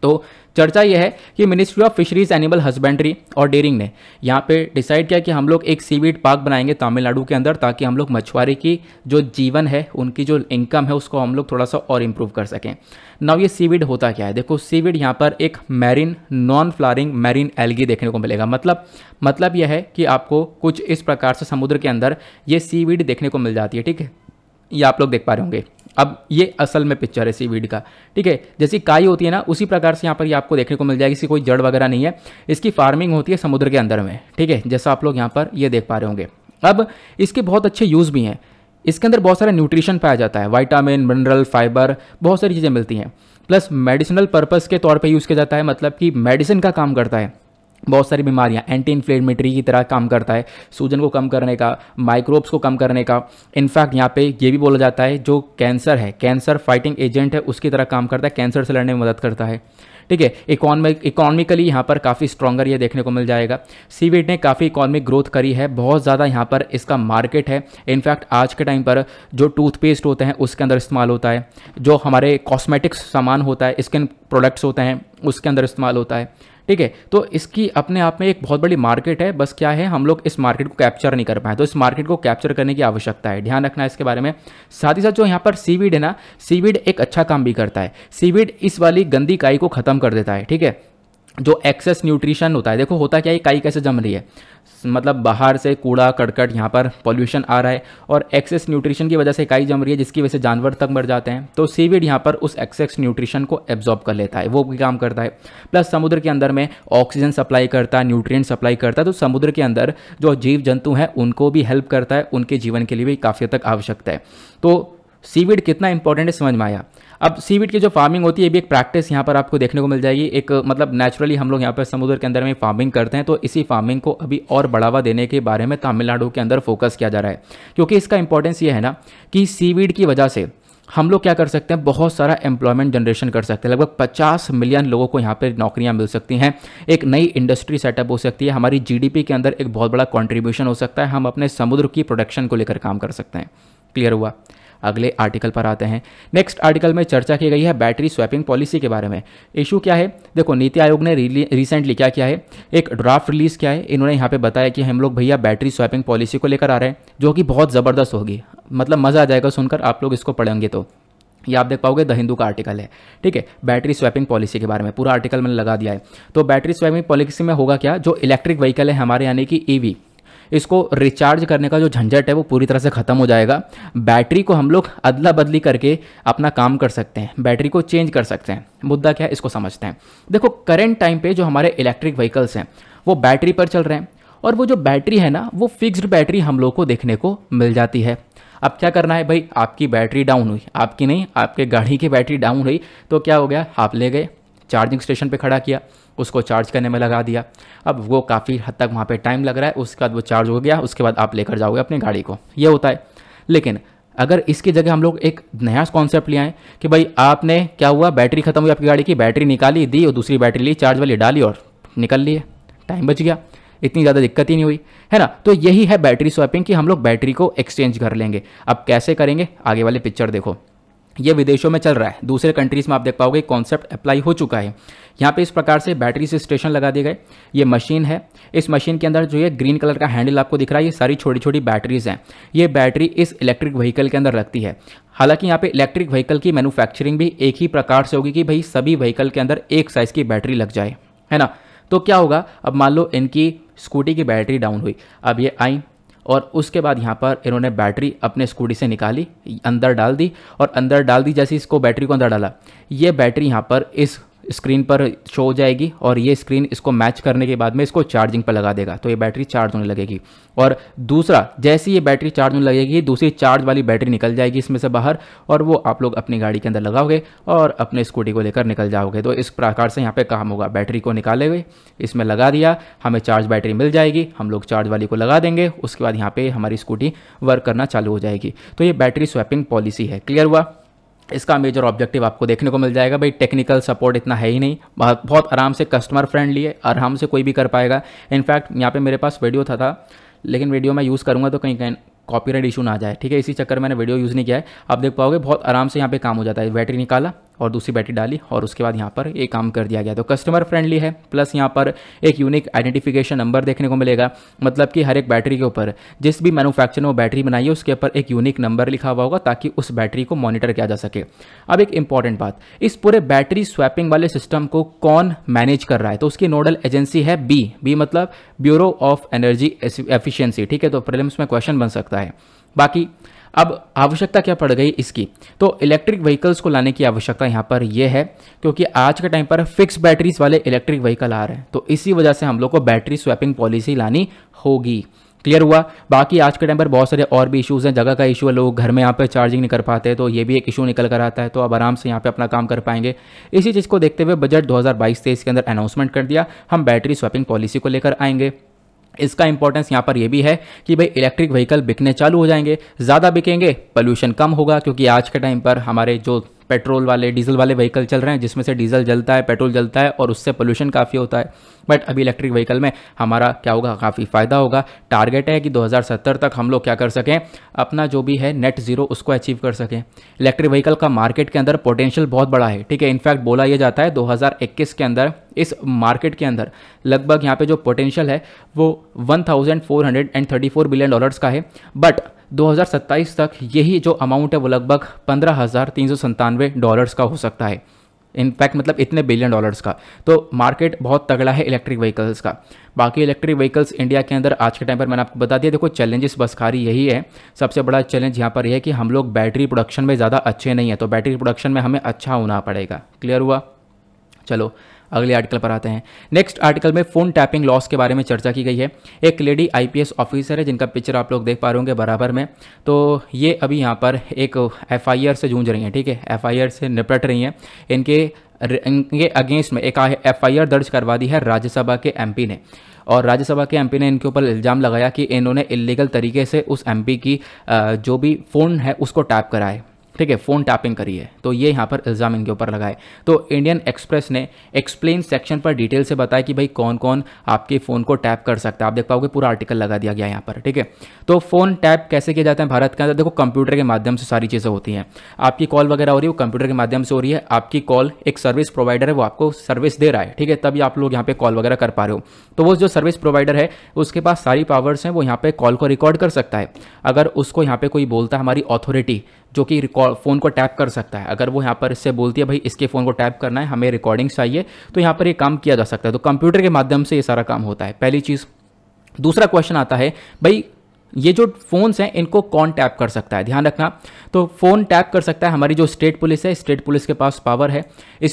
तो चर्चा यह है कि ministry of fisheries animal husbandry और डेयरिंग ने यहाँ पे डिसाइड किया कि हम लोग एक सीवीड पार्क बनाएंगे तमिलनाडु के अंदर ताकि हम लोग मछुआरे की जो जीवन है उनकी जो इनकम है उसको हम लोग थोड़ा सा और इम्प्रूव कर सकें नाउ ये सीवीड होता क्या है देखो सीवीड यहाँ पर एक marine non flowering marine algae देखने को मिलेगा मतलब मतलब यह है कि आपको कुछ इस प्रकार से समुद्र के अंदर ये सीवीड देखने को मिल जाती है ठीक है ये आप लोग देख पा रहे होंगे अब ये असल में पिक्चर है सीवीड का ठीक है जैसी काई होती है ना उसी प्रकार से यहाँ पर ये आपको देखने को मिल जाएगी इसकी कोई जड़ वगैरह नहीं है इसकी फार्मिंग होती है समुद्र के अंदर में ठीक है जैसा आप लोग यहाँ पर ये देख पा रहे होंगे अब इसके बहुत अच्छे यूज़ भी हैं इसके अंदर बहुत सारा न्यूट्रिशन पाया जाता है वाइटामिन मिनरल फाइबर बहुत सारी चीज़ें मिलती हैं प्लस मेडिसिनल पर्पज़ के तौर पर यूज़ किया जाता है मतलब कि मेडिसिन का काम करता है बहुत सारी बीमारियां एंटी इन्फ्लेमेटरी की तरह काम करता है सूजन को कम करने का माइक्रोब्स को कम करने का इनफैक्ट यहाँ पे ये भी बोला जाता है जो कैंसर है कैंसर फाइटिंग एजेंट है उसकी तरह काम करता है कैंसर से लड़ने में मदद करता है ठीक है इकोनॉमिक इकोनॉमिकली यहाँ पर काफ़ी स्ट्रॉगर ये देखने को मिल जाएगा सीवीड ने काफ़ी इकोनॉमिक ग्रोथ करी है बहुत ज़्यादा यहाँ पर इसका मार्केट है इनफैक्ट आज के टाइम पर जो टूथपेस्ट होते हैं उसके अंदर इस्तेमाल होता है जो हमारे कॉस्मेटिक्स सामान होता है स्किन प्रोडक्ट्स होते हैं उसके अंदर इस्तेमाल होता है ठीक है तो इसकी अपने आप में एक बहुत बड़ी मार्केट है बस क्या है हम लोग इस मार्केट को कैप्चर नहीं कर पाए तो इस मार्केट को कैप्चर करने की आवश्यकता है ध्यान रखना इसके बारे में साथ ही साथ जो यहाँ पर सीविड है ना सीविड एक अच्छा काम भी करता है सीविड इस वाली गंदी काई को खत्म कर देता है ठीक है जो एक्सेस न्यूट्रिशन होता है देखो होता क्या है काई कैसे जम रही है मतलब बाहर से कूड़ा कड़कट यहाँ पर पॉल्यूशन आ रहा है और एक्सेस न्यूट्रिशन की वजह से इकाई जम रही है जिसकी वजह से जानवर तक मर जाते हैं तो सीविड यहाँ पर उस एक्सेस न्यूट्रिशन को एब्जॉर्ब कर लेता है वो भी काम करता है प्लस समुद्र के अंदर में ऑक्सीजन सप्लाई करता है न्यूट्रिय सप्लाई करता है तो समुद्र के अंदर जो जीव जंतु हैं उनको भी हेल्प करता है उनके जीवन के लिए भी काफ़ी तक आवश्यकता है तो सीवीड कितना इंपॉर्टेंट है समझ में आया अब सीवीड की जो फार्मिंग होती है ये भी एक प्रैक्टिस यहाँ पर आपको देखने को मिल जाएगी एक मतलब नेचुरली हम लोग यहाँ पर समुद्र के अंदर में फार्मिंग करते हैं तो इसी फार्मिंग को अभी और बढ़ावा देने के बारे में तमिलनाडु के अंदर फोकस किया जा रहा है क्योंकि इसका इंपॉर्टेंस ये है ना कि सीवीड की वजह से हम लोग क्या कर सकते हैं बहुत सारा एम्प्लॉयमेंट जनरेशन कर सकते हैं लगभग 50 मिलियन लोगों को यहाँ पर नौकरियाँ मिल सकती हैं एक नई इंडस्ट्री सेटअप हो सकती है हमारी जीडीपी के अंदर एक बहुत बड़ा कॉन्ट्रीब्यूशन हो सकता है हम अपने समुद्र की प्रोडक्शन को लेकर काम कर सकते हैं क्लियर हुआ अगले आर्टिकल पर आते हैं नेक्स्ट आर्टिकल में चर्चा की गई है बैटरी स्वैपिंग पॉलिसी के बारे में इशू क्या है देखो नीति आयोग ने रिसेंटली क्या किया है एक ड्राफ्ट रिलीज किया है इन्होंने यहाँ पे बताया कि हम लोग भैया बैटरी स्वैपिंग पॉलिसी को लेकर आ रहे हैं जो कि बहुत ज़बरदस्त होगी मतलब मज़ा आ जाएगा सुनकर आप लोग इसको पढ़ेंगे तो ये आप देख पाओगे द हिंदू का आर्टिकल है ठीक है बैटरी स्वैपिंग पॉलिसी के बारे में पूरा आर्टिकल मैंने लगा दिया है तो बैटरी स्वैपिंग पॉलिसी में होगा क्या जो इलेक्ट्रिक व्हीकल है हमारे यानी कि ईवी e इसको रिचार्ज करने का जो झंझट है वो पूरी तरह से ख़त्म हो जाएगा बैटरी को हम लोग अदला बदली करके अपना काम कर सकते हैं बैटरी को चेंज कर सकते हैं मुद्दा क्या है इसको समझते हैं देखो करेंट टाइम पे जो हमारे इलेक्ट्रिक व्हीकल्स हैं वो बैटरी पर चल रहे हैं और वो जो बैटरी है ना वो फिक्स्ड बैटरी हम लोग को देखने को मिल जाती है अब क्या करना है भाई आपकी बैटरी डाउन हुई आपकी नहीं आपके गाड़ी की बैटरी डाउन हुई तो क्या हो गया आप ले गए चार्जिंग स्टेशन पे खड़ा किया उसको चार्ज करने में लगा दिया अब वो काफ़ी हद तक वहाँ पर टाइम लग रहा है उसके बाद वो चार्ज हो गया उसके बाद आप लेकर जाओगे अपनी गाड़ी को ये होता है लेकिन अगर इसकी जगह हम लोग एक नया कॉन्सेप्ट ले आएँ कि भाई आपने क्या हुआ बैटरी खत्म हुई आपकी गाड़ी की बैटरी निकाली दी और दूसरी बैटरी ली चार्ज वाली डाली और निकल लिए टाइम बच गया इतनी ज़्यादा दिक्कत ही नहीं हुई है ना तो यही है बैटरी स्वैपिंग कि हम लोग बैटरी को एक्सचेंज कर लेंगे अब कैसे करेंगे आगे वाले पिक्चर देखो ये विदेशों में चल रहा है दूसरे कंट्रीज़ में आप देख पाओगे कॉन्सेप्ट अप्लाई हो चुका है यहाँ पे इस प्रकार से बैटरी से स्टेशन लगा दिए गए ये मशीन है इस मशीन के अंदर जो ये ग्रीन कलर का हैंडल आपको दिख रहा है ये सारी छोटी छोटी बैटरीज हैं ये बैटरी इस इलेक्ट्रिक व्हीकल के अंदर लगती है हालांकि यहाँ पे इलेक्ट्रिक व्हीकल की मैनुफैक्चरिंग भी एक ही प्रकार से होगी कि भाई सभी व्हीकल के अंदर एक साइज़ की बैटरी लग जाए है ना तो क्या होगा अब मान लो इनकी स्कूटी की बैटरी डाउन हुई अब ये आई और उसके बाद यहाँ पर इन्होंने बैटरी अपने स्कूटी से निकाली अंदर डाल दी और अंदर डाल दी जैसे इसको बैटरी को अंदर डाला ये बैटरी यहाँ पर इस स्क्रीन पर शो हो जाएगी और ये स्क्रीन इसको मैच करने के बाद में इसको चार्जिंग पर लगा देगा तो ये बैटरी चार्ज होने लगेगी और दूसरा जैसे ये बैटरी चार्ज होने लगेगी दूसरी चार्ज वाली बैटरी निकल जाएगी इसमें से बाहर और वो आप लोग अपनी गाड़ी के अंदर लगाओगे और अपने स्कूटी को लेकर निकल जाओगे तो इस प्रकार से यहाँ पर काम होगा बैटरी को निकाले हुए इसमें लगा दिया हमें चार्ज बैटरी मिल जाएगी हम लोग चार्ज वाली को लगा देंगे उसके बाद यहाँ पर हमारी स्कूटी वर्क करना चालू हो जाएगी तो ये बैटरी स्वैपिंग पॉलिसी है क्लियर हुआ इसका मेजर ऑब्जेक्टिव आपको देखने को मिल जाएगा भाई टेक्निकल सपोर्ट इतना है ही नहीं बहुत बहुत आराम से कस्टमर फ्रेंडली है आराम से कोई भी कर पाएगा इनफैक्ट यहाँ पे मेरे पास वीडियो था था लेकिन वीडियो मैं यूज़ करूँगा तो कहीं कहीं कॉपीराइट इशू ना आ जाए ठीक है इसी चक्कर मैंने वीडियो यूज़ नहीं किया है आप देख पाओगे बहुत आराम से यहाँ पे काम हो जाता है बैटरी निकाला और दूसरी बैटरी डाली और उसके बाद यहाँ पर ये काम कर दिया गया तो कस्टमर फ्रेंडली है प्लस यहाँ पर एक यूनिक आइडेंटिफिकेशन नंबर देखने को मिलेगा मतलब कि हर एक बैटरी के ऊपर जिस भी मैनुफैक्चर ने वो बैटरी बनाई है उसके ऊपर एक यूनिक नंबर लिखा हुआ होगा ताकि उस बैटरी को मॉनिटर किया जा सके अब एक इंपॉर्टेंट बात इस पूरे बैटरी स्वैपिंग वाले सिस्टम को कौन मैनेज कर रहा है तो उसकी नोडल एजेंसी है बी बी मतलब ब्यूरो ऑफ एनर्जी एफिशियंसी ठीक है तो प्रिलिम्स में क्वेश्चन बन सकता है बाकी अब आवश्यकता क्या पड़ गई इसकी तो इलेक्ट्रिक व्हीकल्स को लाने की आवश्यकता यहाँ पर यह है क्योंकि आज के टाइम पर फिक्स बैटरीज वाले इलेक्ट्रिक व्हीकल आ रहे हैं तो इसी वजह से हम लोग को बैटरी स्वैपिंग पॉलिसी लानी होगी क्लियर हुआ बाकी आज के टाइम पर बहुत सारे और भी इशूज़ हैं जगह का इशू है लोग घर में यहाँ पर चार्जिंग नहीं कर पाते तो ये भी एक इशू निकल कर आता है तो अब आराम से यहाँ पे अपना काम कर पाएंगे इसी चीज़ को देखते हुए बजट 2022 हज़ार के अंदर अनाउंसमेंट कर दिया हम बैटरी स्वैपिंग पॉलिसी को लेकर आएंगे इसका इंपॉर्टेंस यहाँ पर यह भी है कि भाई इलेक्ट्रिक व्हीकल बिकने चालू हो जाएंगे ज़्यादा बिकेंगे पोल्यूशन कम होगा क्योंकि आज के टाइम पर हमारे जो पेट्रोल वाले डीजल वाले व्हीकल चल रहे हैं जिसमें से डीजल जलता है पेट्रोल जलता है और उससे पोल्यूशन काफ़ी होता है बट अभी इलेक्ट्रिक व्हीकल में हमारा क्या होगा काफ़ी फ़ायदा होगा टारगेट है कि 2070 तक हम लोग क्या कर सकें अपना जो भी है नेट जीरो उसको अचीव कर सकें इलेक्ट्रिक व्हीकल का मार्केट के अंदर पोटेंशियल बहुत बड़ा है ठीक है इनफैक्ट बोला यह जाता है दो के अंदर इस मार्केट के अंदर लगभग यहाँ पर जो पोटेंशियल है वो वन बिलियन डॉलर्स का है बट 2027 तक यही जो अमाउंट है वो लगभग पंद्रह डॉलर्स का हो सकता है इनफैक्ट मतलब इतने बिलियन डॉलर्स का तो मार्केट बहुत तगड़ा है इलेक्ट्रिक व्हीकल्स का बाकी इलेक्ट्रिक व्हीकल्स इंडिया के अंदर आज के टाइम पर मैंने आपको बता दिया देखो चैलेंजेस बस खारी यही है सबसे बड़ा चैलेंज यहाँ पर यह है कि हम लोग बैटरी प्रोडक्शन में ज़्यादा अच्छे नहीं है तो बैटरी प्रोडक्शन में हमें अच्छा होना पड़ेगा क्लियर हुआ चलो अगले आर्टिकल पर आते हैं नेक्स्ट आर्टिकल में फ़ोन टैपिंग लॉस के बारे में चर्चा की गई है एक लेडी आईपीएस ऑफिसर है जिनका पिक्चर आप लोग देख पा रहे होंगे बराबर में तो ये अभी यहाँ पर एक एफआईआर से जूझ रही हैं ठीक है एफआईआर से निपट रही हैं इनके इनके अगेंस्ट में एक एफ दर्ज करवा दी है राज्यसभा के एम ने और राज्यसभा के एमपी ने इनके ऊपर इल्ज़ाम लगाया कि इन्होंने इलीगल तरीके से उस एमपी की जो भी फ़ोन है उसको टैप कराए ठीक है फ़ोन टैपिंग करी है तो ये यहाँ पर इल्ज़ाम इनके ऊपर लगाए तो इंडियन एक्सप्रेस ने एक्सप्लेन सेक्शन पर डिटेल से बताया कि भाई कौन कौन आपके फ़ोन को टैप कर सकता है आप देख पाओगे पूरा आर्टिकल लगा दिया गया यहाँ पर ठीक है तो फ़ोन टैप कैसे किया जाता है भारत के अंदर देखो कंप्यूटर के माध्यम से सारी चीज़ें होती हैं आपकी कॉल वगैरह हो रही है वो कंप्यूटर के माध्यम से हो रही है आपकी कॉल एक सर्विस प्रोवाइडर है वो आपको सर्विस दे रहा है ठीक है तभी आप लोग यहाँ पर कॉल वगैरह कर पा रहे हो तो वो जो सर्विस प्रोवाइडर है उसके पास सारी पावर्स हैं वो यहाँ पे कॉल को रिकॉर्ड कर सकता है अगर उसको यहाँ पे कोई बोलता है हमारी अथॉरिटी जो कि रिकॉर्ड फ़ोन को टैप कर सकता है अगर वो यहाँ पर इससे बोलती है भाई इसके फ़ोन को टैप करना है हमें रिकॉर्डिंग चाहिए तो यहाँ पर ये काम किया जा सकता है तो कंप्यूटर के माध्यम से ये सारा काम होता है पहली चीज़ दूसरा क्वेश्चन आता है भाई ये जो फ़ोन्स हैं इनको कौन टैप कर सकता है ध्यान रखना तो फ़ोन टैप कर सकता है हमारी जो स्टेट पुलिस है स्टेट पुलिस के पास पावर है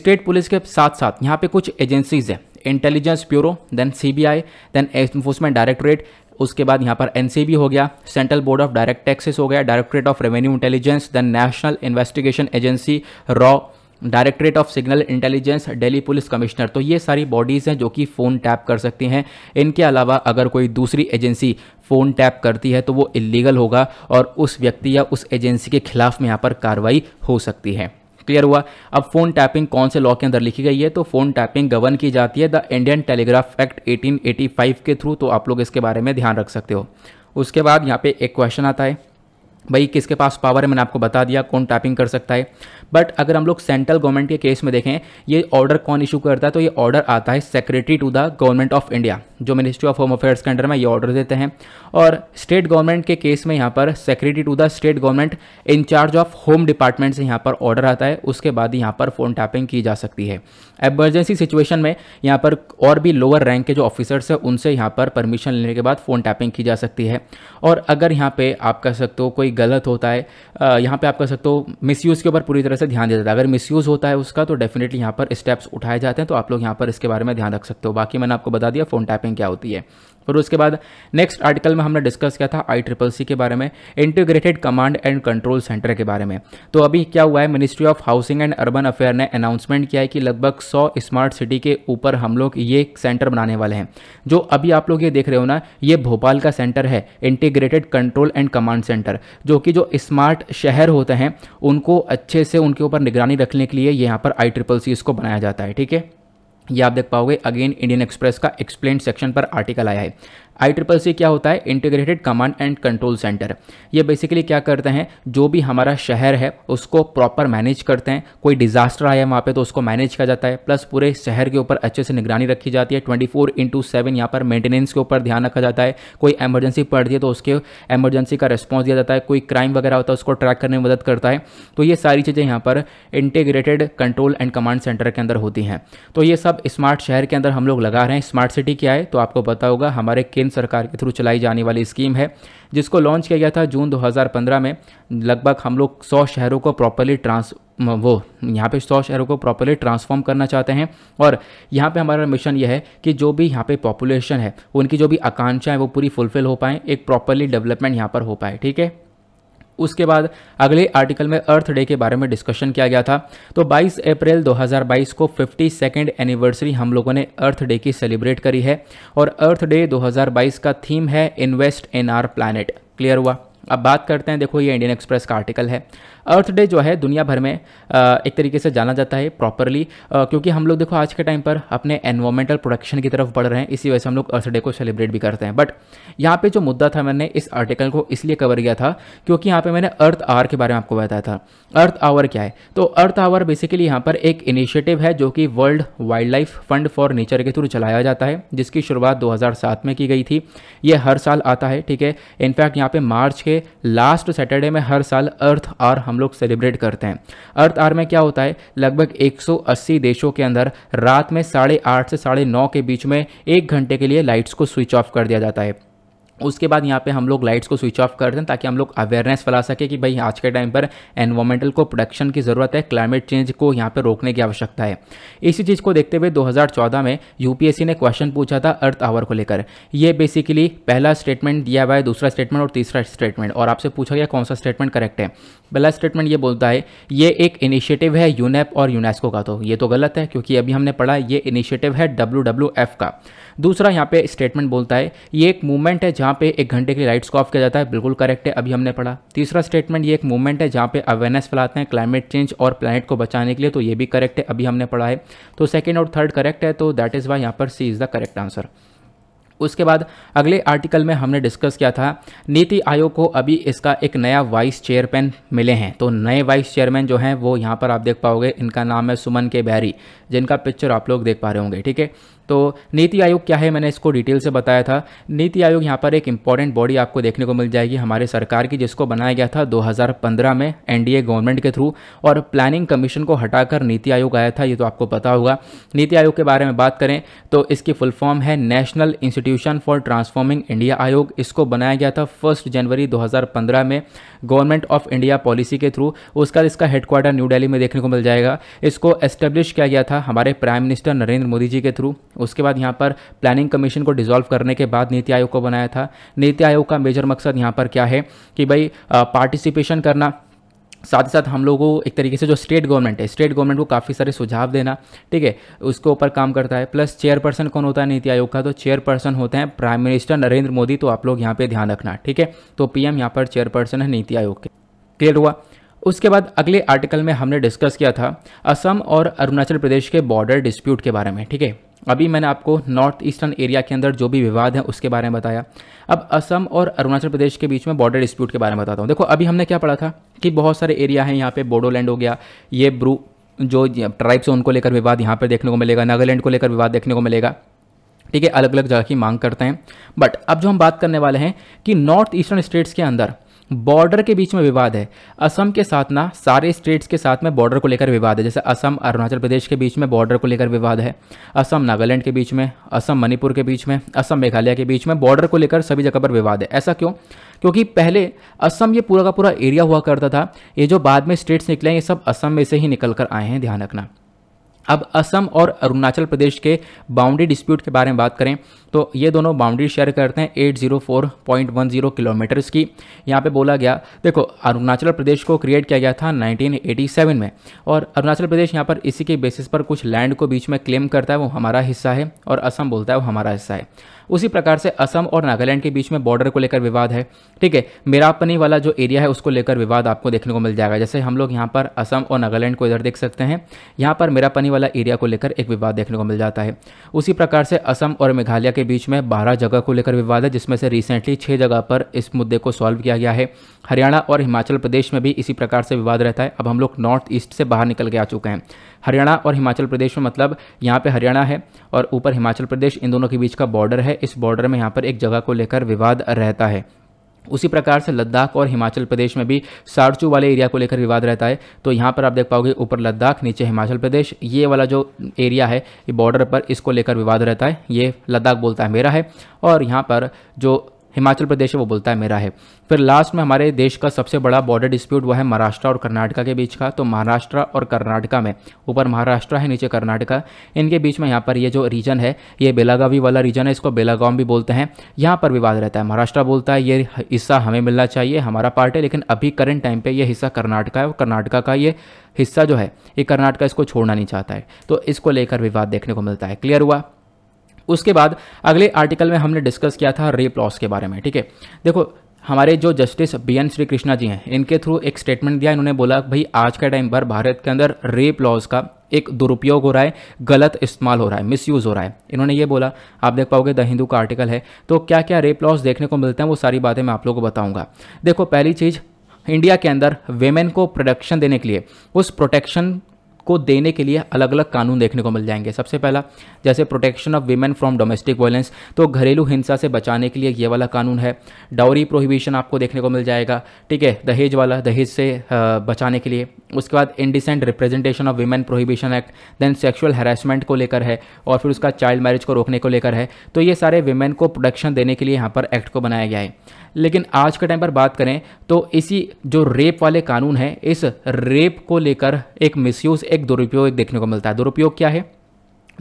स्टेट पुलिस के साथ साथ यहाँ पे कुछ एजेंसीज़ हैं intelligence bureau then CBI then enforcement directorate उसके बाद यहाँ पर एन हो गया central board of direct taxes हो गया directorate of revenue intelligence then national investigation agency रॉ directorate of signal intelligence Delhi police commissioner तो ये सारी बॉडीज़ हैं जो कि फ़ोन टैप कर सकती हैं इनके अलावा अगर कोई दूसरी एजेंसी फ़ोन टैप करती है तो वो इलीगल होगा और उस व्यक्ति या उस एजेंसी के खिलाफ में यहाँ पर कार्रवाई हो सकती है क्लियर हुआ अब फोन टैपिंग कौन से लॉ के अंदर लिखी गई है तो फोन टैपिंग गवर्न की जाती है द इंडियन टेलीग्राफ एक्ट 1885 के थ्रू तो आप लोग इसके बारे में ध्यान रख सकते हो उसके बाद यहाँ पे एक क्वेश्चन आता है भाई किसके पास पावर है मैंने आपको बता दिया कौन टैपिंग कर सकता है बट अगर हम लोग सेंट्रल गवर्नमेंट के केस में देखें ये ऑर्डर कौन इशू करता है तो ये ऑर्डर आता है secretary to the government of India जो मिनिस्ट्री ऑफ होम अफेयर्स के अंडर में ये ऑर्डर देते हैं और स्टेट गवर्नमेंट के केस में यहाँ पर secretary to the state government in charge of home department से यहाँ पर ऑर्डर आता है उसके बाद यहाँ पर फ़ोन टैपिंग की जा सकती है एमरजेंसी सिचुएशन में यहाँ पर और भी लोअर रैंक के जो ऑफिसर्स हैं उनसे यहाँ पर परमिशन लेने के बाद फ़ोन टैपिंग की जा सकती है और अगर यहाँ पर आप कह सकते हो कोई गलत होता है यहाँ पे आप कह सकते हो यूज़ के ऊपर पूरी तरह से ध्यान दिया जाता है अगर यूज़ होता है उसका तो डेफिनेटली यहाँ पर स्टेप्स उठाए जाते हैं तो आप लोग यहाँ पर इसके बारे में ध्यान रख सकते हो बाकी मैंने आपको बता दिया फ़ोन टैपिंग क्या होती है फिर उसके बाद नेक्स्ट आर्टिकल में हमने डिस्कस किया था आई ट्रिपल सी के बारे में integrated command and control centre के बारे में तो अभी क्या हुआ है ministry of housing and urban affair ने अनाउंसमेंट किया है कि लगभग 100 स्मार्ट सिटी के ऊपर हम लोग ये सेंटर बनाने वाले हैं जो अभी आप लोग ये देख रहे हो ना ये भोपाल का सेंटर है integrated control and command centre जो कि जो स्मार्ट शहर होते हैं उनको अच्छे से उनके ऊपर निगरानी रखने के लिए यहाँ पर आई ट्रिपल सी इसको बनाया जाता है ठीक है ये आप देख पाओगे अगेन इंडियन एक्सप्रेस का एक्सप्लेन सेक्शन पर आर्टिकल आया है आई ट्रिपल सी क्या होता है integrated command and control centre ये बेसिकली क्या करते हैं जो भी हमारा शहर है उसको प्रॉपर मैनेज करते हैं कोई डिजास्टर आया वहाँ पे तो उसको मैनेज किया जाता है प्लस पूरे शहर के ऊपर अच्छे से निगरानी रखी जाती है ट्वेंटी फोर इंटू सेवन यहाँ पर मेंटेनेंस के ऊपर ध्यान रखा जाता है कोई एमरजेंसी पड़ती है तो उसके एमरजेंसी का रिस्पॉन्स दिया जाता है कोई क्राइम वगैरह होता है उसको ट्रैक करने में मदद करता है तो ये सारी चीज़ें यहाँ पर integrated control and command centre के अंदर होती हैं तो ये सब स्मार्ट शहर के अंदर हम लोग लगा रहे हैं स्मार्ट सिटी क्या है तो आपको पता होगा हमारे केंद्र केंद्र सरकार के थ्रू चलाई जाने वाली स्कीम है जिसको लॉन्च किया गया था जून 2015 में लगभग हम लोग सौ शहरों को प्रॉपरली ट्रांस वो यहाँ पे सौ शहरों को प्रॉपरली ट्रांसफॉर्म करना चाहते हैं और यहाँ पे हमारा मिशन यह है कि जो भी यहाँ पे पॉपुलेशन है उनकी जो भी आकांक्षाएं वो पूरी फुलफिल हो पाएँ एक प्रॉपरली डेवलपमेंट यहाँ पर हो पाए ठीक है उसके बाद अगले आर्टिकल में अर्थ डे के बारे में डिस्कशन किया गया था तो 22 अप्रैल 2022 को फिफ्टी सेकेंड एनिवर्सरी हम लोगों ने अर्थ डे की सेलिब्रेट करी है और अर्थ डे 2022 का थीम है invest in our planet clear हुआ अब बात करते हैं देखो ये इंडियन एक्सप्रेस का आर्टिकल है अर्थ डे जो है दुनिया भर में एक तरीके से जाना जाता है प्रॉपरली क्योंकि हम लोग देखो आज के टाइम पर अपने एनवायरमेंटल प्रोडक्शन की तरफ बढ़ रहे हैं इसी वजह से हम लोग अर्थ डे को सेलिब्रेट भी करते हैं बट यहाँ पे जो मुद्दा था मैंने इस आर्टिकल को इसलिए कवर किया था क्योंकि यहाँ पे मैंने अर्थ आवर के बारे में आपको बताया था अर्थ आवर क्या है तो अर्थ आवर बेसिकली यहाँ पर एक इनिशिएटिव है जो कि world wildlife fund for nature के थ्रू चलाया जाता है जिसकी शुरुआत 2007 में की गई थी ये हर साल आता है ठीक है इनफैक्ट यहाँ पे मार्च के लास्ट सैटरडे में हर साल अर्थ आवर हम लोग सेलिब्रेट करते हैं अर्थ आर में क्या होता है लगभग 180 देशों के अंदर रात में साढ़े आठ से साढ़े नौ के बीच में एक घंटे के लिए लाइट्स को स्विच ऑफ कर दिया जाता है उसके बाद यहाँ पे हम लोग लाइट्स को स्विच ऑफ कर दें ताकि हम लोग अवेयरनेस फैला सके कि भाई आज के टाइम पर एनवायरमेंटल को प्रोडक्शन की ज़रूरत है क्लाइमेट चेंज को यहाँ पे रोकने की आवश्यकता है इसी चीज़ को देखते हुए 2014 में यूपीएससी ने क्वेश्चन पूछा था अर्थ आवर को लेकर ये बेसिकली पहला स्टेटमेंट दिया हुआ है दूसरा स्टेटमेंट और तीसरा स्टेटमेंट और आपसे पूछा गया कौन सा स्टेटमेंट करेक्ट है पहला स्टेटमेंट ये बोलता है ये एक इनिशिएटिव है यूनेप और यूनेस्को का तो ये तो गलत है क्योंकि अभी हमने पढ़ा ये इनिशिएटिव है डब्ल्यू का दूसरा यहाँ पे स्टेटमेंट बोलता है ये एक मूवमेंट है जहाँ पे एक घंटे के लिए लाइट्स को ऑफ किया जाता है बिल्कुल करेक्ट है अभी हमने पढ़ा तीसरा स्टेटमेंट ये एक मूवमेंट है जहाँ पे अवेयरनेस फैलाते हैं क्लाइमेट चेंज और प्लानट को बचाने के लिए तो ये भी करेक्ट है अभी हमने पढ़ा है तो सेकेंड और थर्ड करेक्ट है तो दैट इज़ वाई यहाँ पर C is the correct answer उसके बाद अगले आर्टिकल में हमने डिस्कस किया था नीति आयोग को अभी इसका एक नया वाइस चेयरमैन मिले हैं तो नए वाइस चेयरमैन जो हैं वो यहाँ पर आप देख पाओगे इनका नाम है सुमन के बैरी जिनका पिक्चर आप लोग देख पा रहे होंगे ठीक है तो नीति आयोग क्या है मैंने इसको डिटेल से बताया था नीति आयोग यहाँ पर एक इंपॉर्टेंट बॉडी आपको देखने को मिल जाएगी हमारे सरकार की जिसको बनाया गया था 2015 में एनडीए गवर्नमेंट के थ्रू और प्लानिंग कमीशन को हटाकर नीति आयोग आया था ये तो आपको पता होगा नीति आयोग के बारे में बात करें तो इसकी फुल फॉर्म है national institution for transforming India Aayog इसको बनाया गया था फर्स्ट जनवरी दो में गवर्नमेंट ऑफ इंडिया पॉलिसी के थ्रू उसका इसका हेडक्वार्टर न्यू डेली में देखने को मिल जाएगा इसको एस्टेब्लिश किया गया था हमारे प्राइम मिनिस्टर नरेंद्र मोदी जी के थ्रू उसके बाद यहाँ पर प्लानिंग कमीशन को डिसॉल्व करने के बाद नीति आयोग को बनाया था नीति आयोग का मेजर मकसद यहाँ पर क्या है कि भाई पार्टिसिपेशन करना साथ ही साथ हम लोगों को एक तरीके से जो स्टेट गवर्नमेंट है स्टेट गवर्नमेंट को काफ़ी सारे सुझाव देना ठीक है उसके ऊपर काम करता है प्लस चेयरपर्सन कौन होता है नीति आयोग का तो चेयरपर्सन होते हैं प्राइम मिनिस्टर नरेंद्र मोदी तो आप लोग यहाँ पे ध्यान रखना ठीक है तो पीएम यहाँ पर चेयरपर्सन है नीति आयोग के क्लियर हुआ उसके बाद अगले आर्टिकल में हमने डिस्कस किया था असम और अरुणाचल प्रदेश के बॉर्डर डिस्प्यूट के बारे में ठीक है अभी मैंने आपको नॉर्थ ईस्टर्न एरिया के अंदर जो भी विवाद है उसके बारे में बताया अब असम और अरुणाचल प्रदेश के बीच में बॉर्डर डिस्प्यूट के बारे में बताता हूँ देखो अभी हमने क्या पढ़ा था कि बहुत सारे एरिया हैं यहाँ पे बोडोलैंड हो गया ये ब्रू जो ट्राइब्स हैं उनको लेकर विवाद यहाँ पर देखने को मिलेगा नागालैंड को लेकर विवाद देखने को मिलेगा ठीक है अलग अलग जगह की मांग करते हैं बट अब जो हम बात करने वाले हैं कि नॉर्थ ईस्टर्न स्टेट्स के अंदर बॉर्डर के बीच में विवाद है असम के साथ ना सारे स्टेट्स के साथ में बॉर्डर को लेकर विवाद है जैसे असम अरुणाचल प्रदेश के बीच में बॉर्डर को लेकर विवाद है असम नागालैंड के बीच में असम मणिपुर के बीच में असम मेघालय के बीच में बॉर्डर को लेकर सभी जगह पर विवाद है ऐसा क्यों क्योंकि पहले असम ये पूरा का पूरा एरिया हुआ करता था ये जो बाद में स्टेट्स निकले हैं ये सब असम में से ही निकल कर आए हैं ध्यान रखना अब असम और अरुणाचल प्रदेश के बाउंड्री डिस्प्यूट के बारे में बात करें तो ये दोनों बाउंड्री शेयर करते हैं 804.10 किलोमीटर्स की यहाँ पे बोला गया देखो अरुणाचल प्रदेश को क्रिएट किया गया था 1987 में और अरुणाचल प्रदेश यहाँ पर इसी के बेसिस पर कुछ लैंड को बीच में क्लेम करता है वो हमारा हिस्सा है और असम बोलता है वो हमारा हिस्सा है उसी प्रकार से असम और नागालैंड के बीच में बॉर्डर को लेकर विवाद है ठीक है मेरापनी वाला जो एरिया है उसको लेकर विवाद आपको देखने को मिल जाएगा जैसे हम लोग यहाँ पर असम और नागालैंड को इधर देख सकते हैं यहाँ पर मेरापनी वाला एरिया को लेकर एक विवाद देखने को मिल जाता है उसी प्रकार से असम और मेघालय के बीच में बारह जगह को लेकर विवाद है जिसमें से रिसेंटली छः जगह पर इस मुद्दे को सॉल्व किया गया है हरियाणा और हिमाचल प्रदेश में भी इसी प्रकार से विवाद रहता है अब हम लोग नॉर्थ ईस्ट से बाहर निकल के आ चुके हैं हरियाणा और हिमाचल प्रदेश में मतलब यहाँ पे हरियाणा है और ऊपर हिमाचल प्रदेश इन दोनों के बीच का बॉर्डर है इस बॉर्डर में यहाँ पर एक जगह को लेकर विवाद रहता है उसी प्रकार से लद्दाख और हिमाचल प्रदेश में भी सारचू वाले एरिया को लेकर विवाद रहता है तो यहाँ पर आप देख पाओगे ऊपर लद्दाख नीचे हिमाचल प्रदेश ये वाला जो एरिया है ये बॉर्डर पर इसको लेकर विवाद रहता है ये लद्दाख बोलता है मेरा है और यहाँ पर जो हिमाचल प्रदेश है वो बोलता है मेरा है फिर लास्ट में हमारे देश का सबसे बड़ा बॉर्डर डिस्प्यूट वो है महाराष्ट्र और कर्नाटका के बीच का तो महाराष्ट्र और कर्नाटका में ऊपर महाराष्ट्र है नीचे कर्नाटका इनके बीच में यहाँ पर ये जो रीजन है ये बेलागावी वाला रीजन है इसको बेलागाम भी बोलते हैं यहाँ पर विवाद रहता है महाराष्ट्र बोलता है ये हिस्सा हमें मिलना चाहिए हमारा पार्ट है लेकिन अभी करंट टाइम पर ये हिस्सा कर्नाटका है और कर्नाटका का ये हिस्सा जो है ये कर्नाटका इसको छोड़ना नहीं चाहता है तो इसको लेकर विवाद देखने को मिलता है क्लियर हुआ उसके बाद अगले आर्टिकल में हमने डिस्कस किया था रेप लॉस के बारे में ठीक है देखो हमारे जो justice B N Shri Krishna ji हैं इनके थ्रू एक स्टेटमेंट दिया इन्होंने बोला भाई आज के टाइम पर भारत के अंदर रेप लॉज का एक दुरुपयोग हो रहा है गलत इस्तेमाल हो रहा है मिसयूज़ हो रहा है इन्होंने ये बोला आप देख पाओगे द हिंदू का आर्टिकल है तो क्या क्या रेप लॉस देखने को मिलते हैं वो सारी बातें मैं आप लोगों को बताऊंगा देखो पहली चीज़ इंडिया के अंदर वेमेन को प्रोडक्शन देने के लिए उस प्रोटेक्शन को देने के लिए अलग अलग कानून देखने को मिल जाएंगे सबसे पहला जैसे protection of women from domestic violence तो घरेलू हिंसा से बचाने के लिए ये वाला कानून है डाउरी प्रोहिबिशन आपको देखने को मिल जाएगा ठीक है दहेज वाला दहेज से बचाने के लिए उसके बाद indecent representation of women prohibition act then sexual harassment को लेकर है और फिर उसका चाइल्ड मैरिज को रोकने को लेकर है तो ये सारे वीमेन को प्रोडक्शन देने के लिए यहाँ पर एक्ट को बनाया गया है लेकिन आज के टाइम पर बात करें तो इसी जो रेप वाले कानून है इस रेप को लेकर एक मिसयूज़ एक दुरुपयोग देखने को मिलता है दुरुपयोग क्या है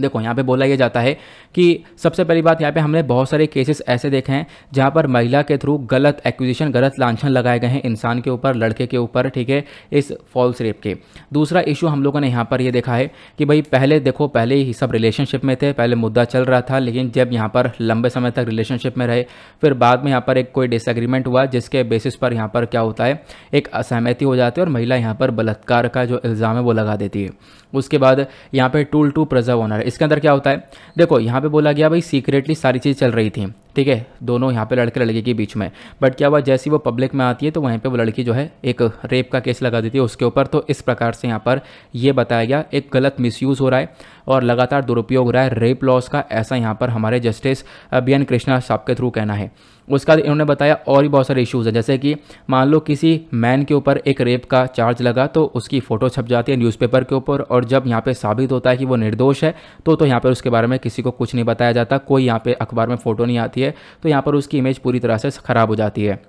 देखो यहाँ पे बोला यह जाता है कि सबसे पहली बात यहाँ पे हमने बहुत सारे केसेस ऐसे देखे हैं जहाँ पर महिला के थ्रू गलत एक्विजिशन गलत लांछन लगाए गए हैं इंसान के ऊपर लड़के के ऊपर ठीक है इस फॉल्स रेप के दूसरा इशू हम लोगों ने यहाँ पर ये यह देखा है कि भाई पहले देखो पहले ही सब रिलेशनशिप में थे पहले मुद्दा चल रहा था लेकिन जब यहाँ पर लंबे समय तक रिलेशनशिप में रहे फिर बाद में यहाँ पर एक कोई डिसएग्रीमेंट हुआ जिसके बेसिस पर यहाँ पर क्या होता है एक असहमति हो जाती है और महिला यहाँ पर बलात्कार का जो इल्ज़ाम है वो लगा देती है उसके बाद यहाँ पे टूल टू प्रिजर्व ऑनर इसके अंदर क्या होता है देखो यहाँ पे बोला गया भाई सीक्रेटली सारी चीज़ चल रही थी ठीक है दोनों यहाँ पे लड़के लड़के के बीच में बट क्या हुआ जैसी वो पब्लिक में आती है तो वहीं पे वो लड़की जो है एक रेप का केस लगा देती है उसके ऊपर तो इस प्रकार से यहाँ पर ये बताया गया एक गलत मिसयूज़ हो रहा है और लगातार दुरुपयोग हो रहा है रेप लॉस का ऐसा यहाँ पर हमारे जस्टिस बी एन कृष्णा साहब के थ्रू कहना है उसका इन्होंने बताया और भी बहुत सारे इश्यूज़ हैं जैसे कि मान लो किसी मैन के ऊपर एक रेप का चार्ज लगा तो उसकी फ़ोटो छप जाती है न्यूज़पेपर के ऊपर और जब यहाँ पे साबित होता है कि वो निर्दोष है तो तो यहाँ पर उसके बारे में किसी को कुछ नहीं बताया जाता कोई यहाँ पे अखबार में फ़ोटो नहीं आती है है तो यहाँ पर उसकी इमेज पूरी तरह से ख़राब हो जाती है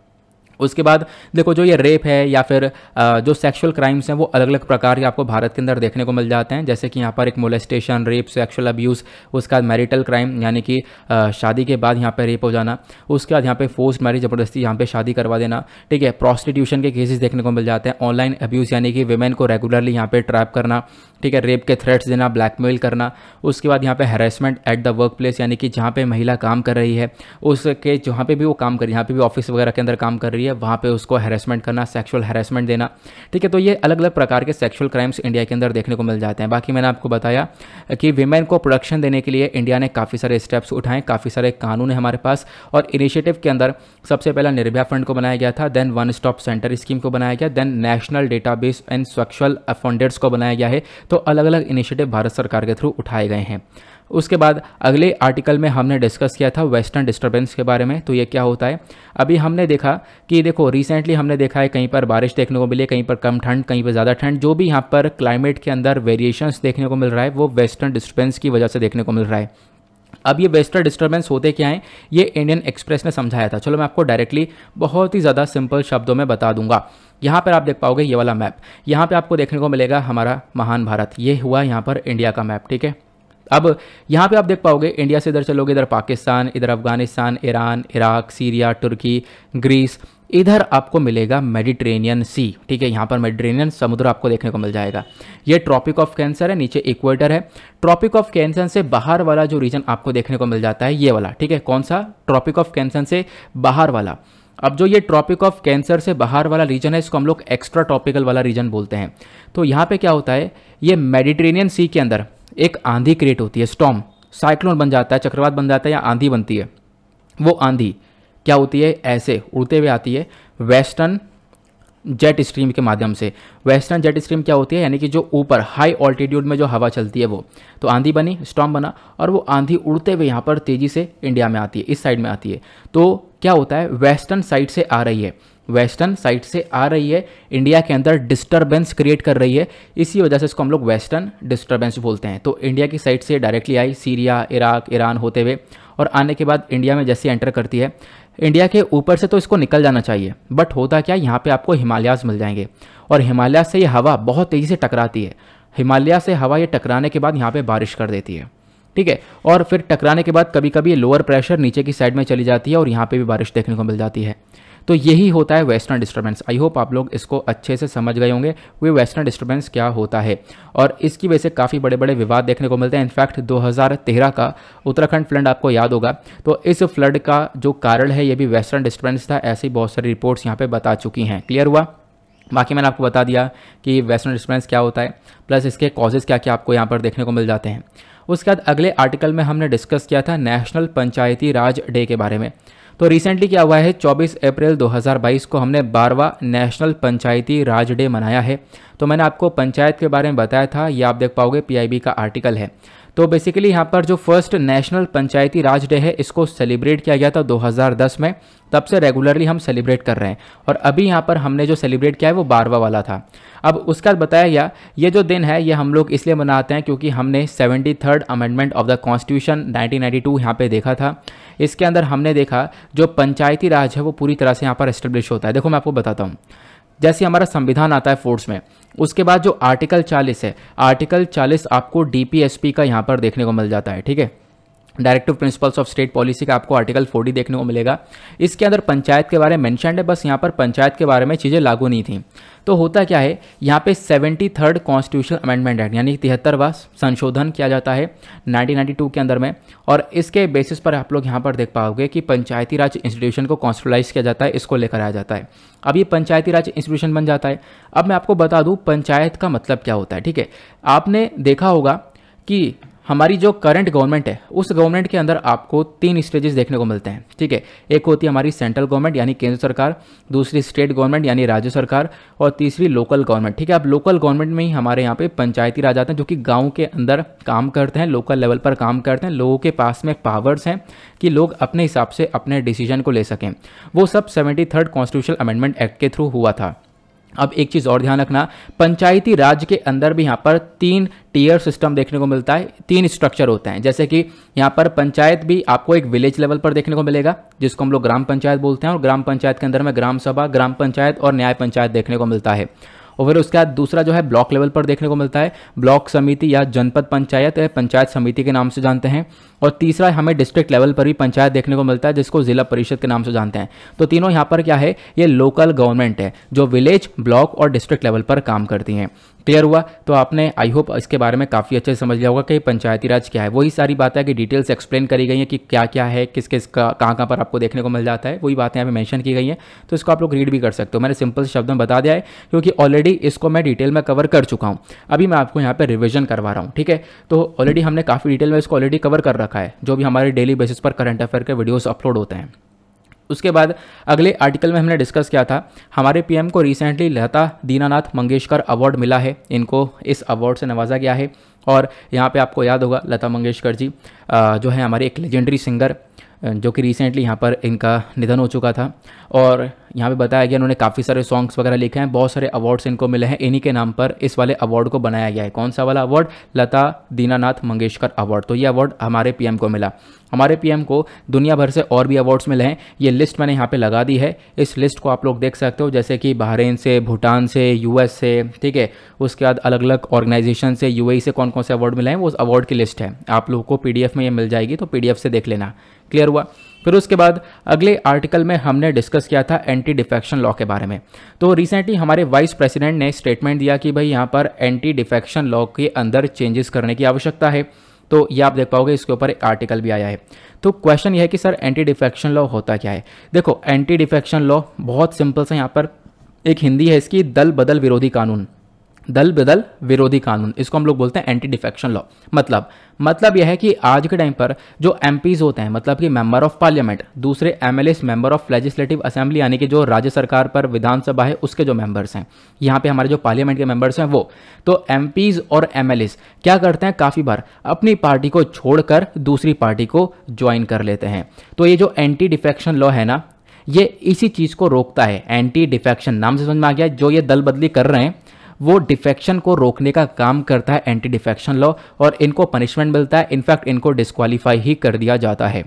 उसके बाद देखो जो ये रेप है या फिर जो सेक्सुअल क्राइम्स हैं वो अलग अलग प्रकार के आपको भारत के अंदर देखने को मिल जाते हैं जैसे कि यहाँ पर एक मोलेस्टेशन रेप सेक्सुअल अब्यूज़ उसके बाद मैरिटल क्राइम यानी कि शादी के बाद यहाँ पर रेप हो जाना उसके बाद यहाँ पर फोर्स मैरिज ज़बरदस्ती यहाँ पर शादी करवा देना ठीक है प्रॉस्टिट्यूशन के केसेस देखने को मिल जाते हैं ऑनलाइन अब्यूज़ यानी कि वेमेन को रेगुलरली यहाँ पर ट्रैप करना ठीक है रेप के थ्रेट्स देना ब्लैकमेल करना उसके बाद यहाँ पर harassment at the workplace यानी कि जहाँ पर महिला काम कर रही है उसके जहाँ पर भी वो काम कर रही है यहाँ पर भी ऑफिस वगैरह के अंदर काम कर रही है है वहाँ पे उसको हेरेसमेंट करना सेक्सुअल हेरेसमेंट देना ठीक है तो ये अलग अलग प्रकार के सेक्सुअल क्राइम्स इंडिया के अंदर देखने को मिल जाते हैं बाकी मैंने आपको बताया कि वीमेन को प्रोडक्शन देने के लिए इंडिया ने काफ़ी सारे स्टेप्स उठाए काफ़ी सारे कानून है हमारे पास और इनिशिएटिव के अंदर सबसे पहला निर्भया फंड को बनाया गया था then one stop centre scheme को बनाया गया then national data and sexual offenders को बनाया गया है तो अलग अलग इनिशिएटिव भारत सरकार के थ्रू उठाए गए हैं उसके बाद अगले आर्टिकल में हमने डिस्कस किया था वेस्टर्न डिस्टर्बेंस के बारे में तो ये क्या होता है अभी हमने देखा कि देखो रिसेंटली हमने देखा है कहीं पर बारिश देखने को मिली कहीं पर कम ठंड कहीं पर ज़्यादा ठंड जो भी यहाँ पर क्लाइमेट के अंदर वेरिएशंस देखने को मिल रहा है वो वेस्टर्न डिस्टर्बेंस की वजह से देखने को मिल रहा है अब ये वेस्टर्न डिस्टर्बेंस होते क्या हैं ये इंडियन एक्सप्रेस ने समझाया था चलो मैं आपको डायरेक्टली बहुत ही ज़्यादा सिंपल शब्दों में बता दूंगा यहाँ पर आप देख पाओगे ये वाला मैप यहाँ पर आपको देखने को मिलेगा हमारा महान भारत ये हुआ यहाँ पर इंडिया का मैप ठीक है अब यहाँ पे आप देख पाओगे इंडिया से इधर चलोगे इधर पाकिस्तान इधर Afghanistan Iran Iraq Syria Turkey Greece इधर आपको मिलेगा मेडिटेरेनियन सी ठीक है यहाँ पर मेडिटेरेनियन समुद्र आपको देखने को मिल जाएगा ये ट्रॉपिक ऑफ कैंसर है नीचे इक्वेटर है ट्रॉपिक ऑफ कैंसर से बाहर वाला जो रीजन आपको देखने को मिल जाता है ये वाला ठीक है कौन सा ट्रॉपिक ऑफ कैंसर से बाहर वाला अब जो ये ट्रॉपिक ऑफ कैंसर से बाहर वाला रीजन है इसको हम लोग एक्स्ट्रा ट्रॉपिकल वाला रीजन बोलते हैं तो यहाँ पे क्या होता है ये मेडिटेरेनियन सी के अंदर एक आंधी क्रिएट होती है स्टॉम साइक्लोन बन जाता है चक्रवात बन जाता है या आंधी बनती है वो आंधी क्या होती है ऐसे उड़ते हुए आती है वेस्टर्न जेट स्ट्रीम के माध्यम से वेस्टर्न जेट स्ट्रीम क्या होती है यानी कि जो ऊपर हाई ऑल्टीट्यूड में जो हवा चलती है वो तो आंधी बनी स्टॉम बना और वो आंधी उड़ते हुए यहाँ पर तेज़ी से इंडिया में आती है इस साइड में आती है तो क्या होता है वेस्टर्न साइड से आ रही है वेस्टर्न साइड से आ रही है इंडिया के अंदर डिस्टर्बेंस क्रिएट कर रही है इसी वजह से इसको हम लोग वेस्टर्न डिस्टर्बेंस बोलते हैं तो इंडिया की साइड से डायरेक्टली आई सीरिया इराक ईरान होते हुए और आने के बाद इंडिया में जैसे एंटर करती है इंडिया के ऊपर से तो इसको निकल जाना चाहिए बट होता क्या यहाँ पर आपको हिमालयाज मिल जाएंगे और हिमालय से ये हवा बहुत तेज़ी से टकराती है हिमालय से हवा ये टकराने के बाद यहाँ पर बारिश कर देती है ठीक है और फिर टकराने के बाद कभी कभी लोअर प्रेशर नीचे की साइड में चली जाती है और यहाँ पर भी बारिश देखने को मिल जाती है तो यही होता है वेस्टर्न डिस्टर्बेंस आई होप आप लोग इसको अच्छे से समझ गए होंगे वे वेस्टर्न डिस्टर्बेंस क्या होता है और इसकी वजह से काफ़ी बड़े बड़े विवाद देखने को मिलते हैं इनफैक्ट 2013 का उत्तराखंड फ्लड आपको याद होगा तो इस फ्लड का जो कारण है ये भी वेस्टर्न डिस्टर्बेंस था ऐसी बहुत सारी रिपोर्ट्स यहाँ पर बता चुकी हैं क्लियर हुआ बाकी मैंने आपको बता दिया कि वेस्टर्न डिस्टर्बेंस क्या होता है प्लस इसके कॉजेज़ क्या क्या आपको यहाँ पर देखने को मिल जाते हैं उसके बाद अगले आर्टिकल में हमने डिस्कस किया था नेशनल पंचायती राज डे के बारे में तो रिसेंटली क्या हुआ है 24 अप्रैल 2022 को हमने बारवा नेशनल पंचायती राज डे मनाया है तो मैंने आपको पंचायत के बारे में बताया था ये आप देख पाओगे पीआईबी का आर्टिकल है तो बेसिकली यहाँ पर जो first national panchayati raj day है इसको सेलिब्रेट किया गया था 2010 में तब से रेगुलरली हम सेलिब्रेट कर रहे हैं और अभी यहाँ पर हमने जो सेलिब्रेट किया है वो बारवा वाला था अब उसका बताया गया ये जो दिन है ये हम लोग इसलिए मनाते हैं क्योंकि हमने seventy third amendment of the constitution nineteen यहाँ टू देखा था इसके अंदर हमने देखा जो पंचायती राज है वो पूरी तरह से यहाँ पर एस्टेब्लिश होता है देखो मैं आपको बताता हूँ जैसे हमारा संविधान आता है फोर्स में उसके बाद जो आर्टिकल 40 है आर्टिकल 40 आपको डीपीएसपी का यहाँ पर देखने को मिल जाता है ठीक है directive principles of state policy का आपको आर्टिकल 40 देखने को मिलेगा इसके अंदर पंचायत के बारे में मैंशन है बस यहाँ पर पंचायत के बारे में चीज़ें लागू नहीं थी तो होता क्या है यहाँ पे seventy third constitution amendment act यानी तिहत्तरवा संशोधन किया जाता है 1992 के अंदर में और इसके बेसिस पर आप लोग यहाँ पर देख पाओगे कि पंचायती राज इंस्टीट्यूशन को कॉन्स्टिटलाइज किया जाता है इसको लेकर आया जाता है अब ये पंचायती राज इंस्टीट्यूशन बन जाता है अब मैं आपको बता दूँ पंचायत का मतलब क्या होता है ठीक है आपने देखा होगा कि हमारी जो करंट गवर्नमेंट है उस गवर्नमेंट के अंदर आपको तीन स्टेजेस देखने को मिलते हैं ठीक है एक होती है हमारी सेंट्रल गवर्नमेंट यानी केंद्र सरकार दूसरी स्टेट गवर्नमेंट यानी राज्य सरकार और तीसरी लोकल गवर्नमेंट ठीक है आप लोकल गवर्नमेंट में ही हमारे यहाँ पे पंचायती राज आते हैं जो कि गाँव के अंदर काम करते हैं लोकल लेवल पर काम करते हैं लोगों के पास में पावर्स हैं कि लोग अपने हिसाब से अपने डिसीजन को ले सकें वो सब seventy third constitution amendment act के थ्रू हुआ था अब एक चीज़ और ध्यान रखना पंचायती राज के अंदर भी यहाँ पर तीन टीयर सिस्टम देखने को मिलता है तीन स्ट्रक्चर होते हैं जैसे कि यहाँ पर पंचायत भी आपको एक विलेज लेवल पर देखने को मिलेगा जिसको हम लोग ग्राम पंचायत बोलते हैं और ग्राम पंचायत के अंदर में ग्राम सभा ग्राम पंचायत और न्याय पंचायत देखने को मिलता है और फिर उसके बाद दूसरा जो है ब्लॉक लेवल पर देखने को मिलता है ब्लॉक समिति या जनपद पंचायत या पंचायत समिति के नाम से जानते हैं और तीसरा हमें डिस्ट्रिक्ट लेवल पर भी पंचायत देखने को मिलता है जिसको जिला परिषद के नाम से जानते हैं तो तीनों यहाँ पर क्या है ये लोकल गवर्नमेंट है जो विलेज ब्लॉक और डिस्ट्रिक्ट लेवल पर काम करती हैं क्लियर हुआ तो आपने आई होप इसके बारे में काफ़ी अच्छे से समझ लिया होगा कि पंचायती राज क्या है वही सारी बात है कि डिटेल्स एक्सप्लेन करी गई हैं कि क्या क्या है किस किस का कहाँ कहाँ पर आपको देखने को मिल जाता है वही बातें यहाँ पे मैंशन की गई हैं तो इसको आप लोग रीड भी कर सकते हो मैंने सिंपल शब्द में बता दिया है क्योंकि ऑलरेडी इसको मैं डिटेल में कवर कर चुका हूँ अभी मैं आपको यहाँ पर रिविजन करवा रहा हूँ ठीक है तो ऑलरेडी हमने काफ़ी डिटेल में इसको ऑलरेडी कवर कर रखा है जो भी हमारे डेली बेसिस पर करंट अफेयर के वीडियोस अपलोड होते हैं उसके बाद अगले आर्टिकल में हमने डिस्कस किया था हमारे पीएम को रिसेंटली लता दीनानाथ मंगेशकर अवार्ड मिला है इनको इस अवार्ड से नवाजा गया है और यहाँ पे आपको याद होगा लता मंगेशकर जी जो है हमारे एक लेजेंडरी सिंगर जो कि रिसेंटली यहाँ पर इनका निधन हो चुका था और यहाँ पे बताया गया इन्होंने काफ़ी सारे सॉन्ग्स वगैरह लिखे हैं बहुत सारे अवार्ड्स इनको मिले हैं इन्हीं के नाम पर इस वाले अवार्ड को बनाया गया है कौन सा वाला अवार्ड लता दीनानाथ मंगेशकर अवार्ड तो ये अवार्ड हमारे पीएम को मिला हमारे पीएम को दुनिया भर से और भी अवार्ड्स मिले हैं ये लिस्ट मैंने यहाँ पर लगा दी है इस लिस्ट को आप लोग देख सकते हो जैसे कि बहरीन से भूटान से यू से ठीक है उसके बाद अलग अलग ऑर्गेनाइजेशन से यू e से कौन कौन से अवार्ड मिले हैं वो उस अवार्ड की लिस्ट है आप लोगों को पी में ये मिल जाएगी तो पी से देख लेना क्लियर हुआ फिर उसके बाद अगले आर्टिकल में हमने डिस्कस किया था एंटी डिफेक्शन लॉ के बारे में तो रिसेंटली हमारे वाइस प्रेसिडेंट ने स्टेटमेंट दिया कि भाई यहाँ पर एंटी डिफेक्शन लॉ के अंदर चेंजेस करने की आवश्यकता है तो ये आप देख पाओगे इसके ऊपर एक आर्टिकल भी आया है तो क्वेश्चन ये है कि सर एंटी डिफेक्शन लॉ होता क्या है देखो एंटी डिफेक्शन लॉ बहुत सिंपल सा यहाँ पर एक हिंदी है इसकी दल बदल विरोधी कानून दल बदल विरोधी कानून इसको हम लोग बोलते हैं एंटी डिफेक्शन लॉ मतलब मतलब यह है कि आज के टाइम पर जो एम होते हैं मतलब कि मेंबर ऑफ पार्लियामेंट दूसरे M L member of legislative assembly यानी कि जो राज्य सरकार पर विधानसभा है उसके जो मेंबर्स हैं यहाँ पे हमारे जो पार्लियामेंट के मेंबर्स हैं वो तो एम और एम क्या करते हैं काफ़ी बार अपनी पार्टी को छोड़कर दूसरी पार्टी को ज्वाइन कर लेते हैं तो ये जो एंटी डिफेक्शन लॉ है ना ये इसी चीज़ को रोकता है एंटी डिफेक्शन नाम से समझ में आ गया जो ये दल बदली कर रहे हैं वो डिफेक्शन को रोकने का काम करता है एंटी डिफेक्शन लॉ और इनको पनिशमेंट मिलता है इनफैक्ट इनको डिस्कालीफाई ही कर दिया जाता है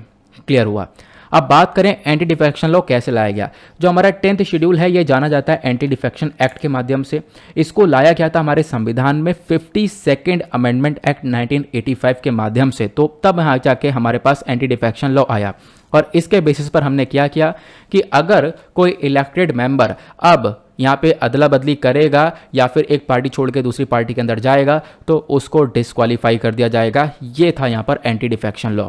क्लियर हुआ अब बात करें एंटी डिफेक्शन लॉ कैसे लाया गया जो हमारा टेंथ शेड्यूल है ये जाना जाता है एंटी डिफेक्शन एक्ट के माध्यम से इसको लाया गया था हमारे संविधान में फिफ्टी सेकेंड अमेंडमेंट एक्ट 1985 के माध्यम से तो तब यहाँ जाके हमारे पास एंटी डिफेक्शन लॉ आया और इसके बेसिस पर हमने क्या किया कि अगर कोई इलेक्टेड मेंबर अब यहाँ पे अदला बदली करेगा या फिर एक पार्टी छोड़ के दूसरी पार्टी के अंदर जाएगा तो उसको डिसक्वालीफाई कर दिया जाएगा ये था यहाँ पर एंटी डिफेक्शन लॉ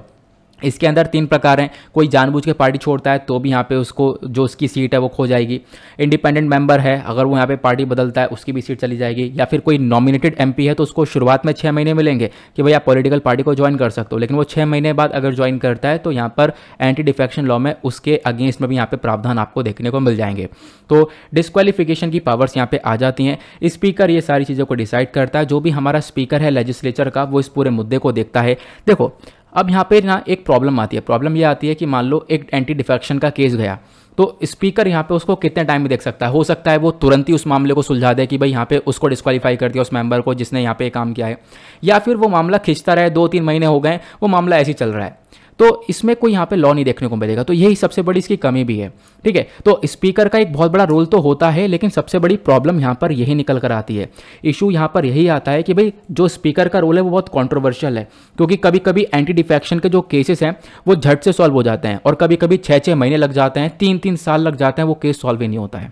इसके अंदर तीन प्रकार हैं कोई जानबूझ के पार्टी छोड़ता है तो भी यहाँ पे उसको जो उसकी सीट है वो खो जाएगी इंडिपेंडेंट मेंबर है अगर वो यहाँ पे पार्टी बदलता है उसकी भी सीट चली जाएगी या फिर कोई नॉमिनेटेड एमपी है तो उसको शुरुआत में छः महीने मिलेंगे कि भाई आप पॉलिटिकल पार्टी को ज्वाइन कर सकते हो लेकिन वो छः महीने बाद अगर ज्वाइन करता है तो यहाँ पर एंटी डिफेक्शन लॉ में उसके अगेंस्ट में भी यहाँ पर प्रावधान आपको देखने को मिल जाएंगे तो डिसक्वालिफिकेशन की पावर्स यहाँ पर आ जाती हैं स्पीकर ये सारी चीज़ों को डिसाइड करता है जो भी हमारा स्पीकर है लेजिस्लेचर का वो इस पूरे मुद्दे को देखता है देखो अब यहाँ पे ना एक प्रॉब्लम आती है प्रॉब्लम ये आती है कि मान लो एक एंटी डिफेक्शन का केस गया तो स्पीकर यहाँ पे उसको कितने टाइम में देख सकता है हो सकता है वो तुरंत ही उस मामले को सुलझा दे कि भाई यहाँ पे उसको डिस्कवालीफाई कर दिया उस मेंबर को जिसने यहाँ पे काम किया है या फिर वो मामला खींचता रहे दो तीन महीने हो गए वो मामला ऐसे ही चल रहा है तो इसमें कोई यहाँ पे लॉ नहीं देखने को मिलेगा तो यही सबसे बड़ी इसकी कमी भी है ठीक है तो स्पीकर का एक बहुत बड़ा रोल तो होता है लेकिन सबसे बड़ी प्रॉब्लम यहाँ पर यही निकल कर आती है इशू यहाँ पर यही आता है कि भाई जो स्पीकर का रोल है वो बहुत कॉन्ट्रोवर्शियल है क्योंकि कभी कभी एंटी डिफेक्शन के जो केसेस हैं वो झट से सॉल्व हो जाते हैं और कभी कभी छः छः महीने लग जाते हैं तीन तीन साल लग जाते हैं वो केस सॉल्व ही नहीं होता है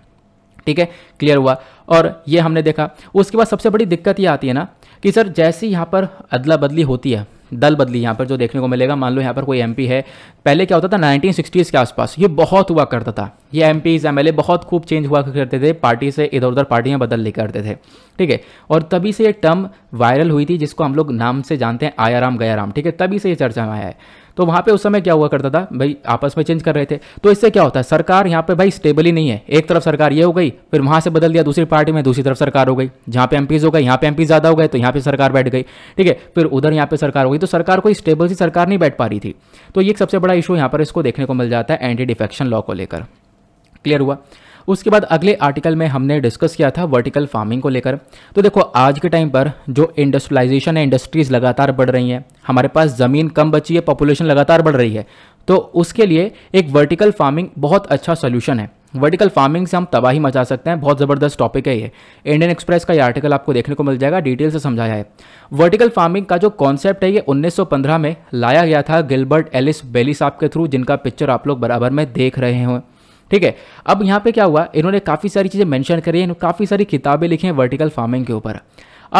ठीक है क्लियर हुआ और ये हमने देखा उसके बाद सबसे बड़ी दिक्कत ये आती है ना कि सर जैसी यहाँ पर अदला बदली होती है दल बदली यहाँ पर जो देखने को मिलेगा मान लो यहाँ पर कोई एमपी है पहले क्या होता था नाइनटीन के आसपास ये बहुत हुआ करता था ये एम पी बहुत खूब चेंज हुआ करते थे पार्टी से इधर उधर पार्टियाँ बदल ले करते थे ठीक है और तभी से ये टर्म वायरल हुई थी जिसको हम लोग नाम से जानते हैं आया राम गया राम ठीक है तभी से ये चर्चा में आया है तो वहाँ पे उस समय क्या हुआ करता था भाई आपस में चेंज कर रहे थे तो इससे क्या होता है सरकार यहाँ पे भाई स्टेबल ही नहीं है एक तरफ सरकार ये हो गई फिर वहाँ से बदल दिया दूसरी पार्टी में दूसरी तरफ सरकार हो गई जहाँ पे एमपीज हो गए यहाँ पे एमपी ज़्यादा हो गए तो यहाँ पे सरकार बैठ गई ठीक है फिर उधर यहाँ पे सरकार हो गई तो सरकार कोई स्टेबल सी सरकार नहीं बैठ पा रही थी तो ये एक सबसे बड़ा इशू यहाँ पर इसको देखने को मिल जाता है एंटी डिफेक्शन लॉ को लेकर क्लियर हुआ उसके बाद अगले आर्टिकल में हमने डिस्कस किया था वर्टिकल फार्मिंग को लेकर तो देखो आज के टाइम पर जो इंडस्ट्रियलाइजेशन है इंडस्ट्रीज़ लगातार बढ़ रही हैं हमारे पास ज़मीन कम बची है पॉपुलेशन लगातार बढ़ रही है तो उसके लिए एक वर्टिकल फार्मिंग बहुत अच्छा सोल्यूशन है वर्टिकल फार्मिंग से हम तबाही मचा सकते हैं बहुत ज़बरदस्त टॉपिक है ये इंडियन एक्सप्रेस का ये आर्टिकल आपको देखने को मिल जाएगा डिटेल से समझाया है वर्टिकल फार्मिंग का जो कॉन्सेप्ट है ये 1915 में लाया गया था गिलबर्ट एलिस बेली साहब के थ्रू जिनका पिक्चर आप लोग बराबर में देख रहे हो ठीक है अब यहाँ पे क्या हुआ इन्होंने काफ़ी सारी चीज़ें मैंशन करी हैं काफ़ी सारी किताबें लिखी हैं वर्टिकल फार्मिंग के ऊपर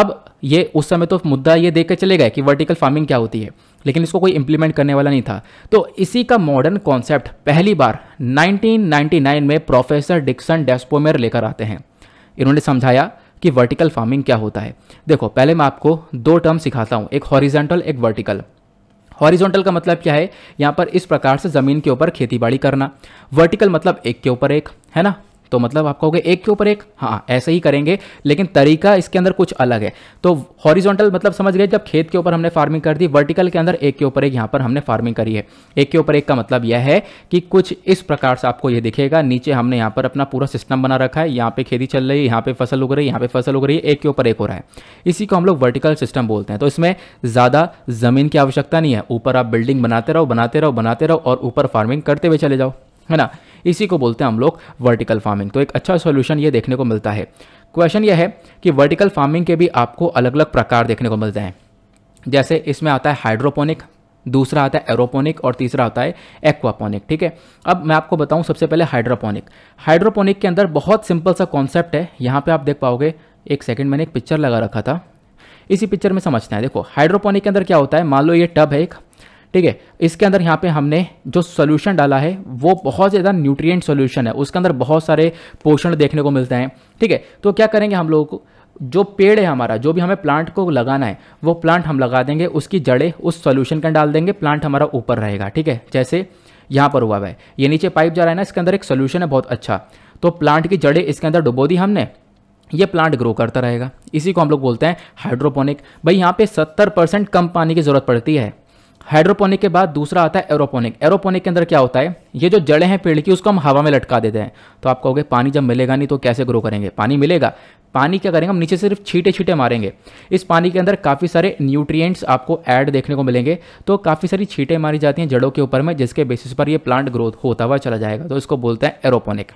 अब ये उस समय तो मुद्दा ये देख कर चले गए कि वर्टिकल फार्मिंग क्या होती है लेकिन इसको कोई इंप्लीमेंट करने वाला नहीं था तो इसी का मॉडर्न कॉन्सेप्ट पहली बार 1999 में प्रोफेसर डिक्सन डेस्पोमेर लेकर आते हैं इन्होंने समझाया कि वर्टिकल फार्मिंग क्या होता है देखो पहले मैं आपको दो टर्म सिखाता हूँ एक हॉरिजेंटल एक वर्टिकल हॉरिजॉन्टल का मतलब क्या है यहाँ पर इस प्रकार से ज़मीन के ऊपर खेती करना वर्टिकल मतलब एक के ऊपर एक है ना तो मतलब आप कहोगे एक के ऊपर एक हाँ ऐसे ही करेंगे लेकिन तरीका इसके अंदर कुछ अलग है तो हॉरिजॉन्टल मतलब समझ गए जब खेत के ऊपर हमने फार्मिंग कर दी वर्टिकल के अंदर एक के ऊपर एक यहाँ पर हमने फार्मिंग करी है एक के ऊपर एक का मतलब यह है कि कुछ इस प्रकार से आपको ये दिखेगा नीचे हमने यहाँ पर अपना पूरा सिस्टम बना रखा है यहाँ पर खेती चल रही है यहाँ पर फसल उग रही है यहाँ पे फसल उग रही है एक के ऊपर एक हो रहा है इसी को हम लोग वर्टिकल सिस्टम बोलते हैं तो इसमें ज़्यादा ज़मीन की आवश्यकता नहीं है ऊपर आप बिल्डिंग बनाते रहो बनाते रहो बनाते रहो और ऊपर फार्मिंग करते हुए चले जाओ है ना इसी को बोलते हैं हम लोग वर्टिकल फार्मिंग तो एक अच्छा सोल्यूशन ये देखने को मिलता है क्वेश्चन यह है कि वर्टिकल फार्मिंग के भी आपको अलग अलग प्रकार देखने को मिलते हैं जैसे इसमें आता है हाइड्रोपोनिक दूसरा आता है एरोपोनिक और तीसरा आता है एक्वापोनिक ठीक है अब मैं आपको बताऊं सबसे पहले हाइड्रोपोनिक हाइड्रोपोनिक के अंदर बहुत सिंपल सा कॉन्सेप्ट है यहाँ पे आप देख पाओगे एक सेकंड मैंने एक पिक्चर लगा रखा था इसी पिक्चर में समझते हैं देखो हाइड्रोपोनिक के अंदर क्या होता है मान लो ये टब है एक ठीक है इसके अंदर यहाँ पे हमने जो सोल्यूशन डाला है वो बहुत ज़्यादा न्यूट्रिएंट सोल्यूशन है उसके अंदर बहुत सारे पोषण देखने को मिलते हैं ठीक है तो क्या करेंगे हम लोगों को जो पेड़ है हमारा जो भी हमें प्लांट को लगाना है वो प्लांट हम लगा देंगे उसकी जड़ें उस सोल्यूशन अंदर डाल देंगे प्लांट हमारा ऊपर रहेगा ठीक है जैसे यहाँ पर हुआ है ये नीचे पाइप जा रहा है ना इसके अंदर एक सोल्यूशन है बहुत अच्छा तो प्लांट की जड़ें इसके अंदर डुबो दी हमने ये प्लांट ग्रो करता रहेगा इसी को हम लोग बोलते हैं हाइड्रोपोनिक भाई यहाँ पे 70 परसेंट कम पानी की ज़रूरत पड़ती है हाइड्रोपोनिक के बाद दूसरा आता है एरोपोनिक एरोपोनिक के अंदर क्या होता है ये जो जड़ें हैं पेड़ की उसको हम हवा में लटका देते हैं तो आप कहोगे पानी जब मिलेगा नहीं तो कैसे ग्रो करेंगे पानी मिलेगा पानी क्या करेंगे हम नीचे सिर्फ छीटे छीटे मारेंगे इस पानी के अंदर काफ़ी सारे न्यूट्रिएंट्स आपको ऐड देखने को मिलेंगे तो काफ़ी सारी छीटें मारी जाती हैं जड़ों के ऊपर में जिसके बेसिस पर ये प्लांट ग्रोथ होता हुआ चला जाएगा तो इसको बोलते हैं एरोपोनिक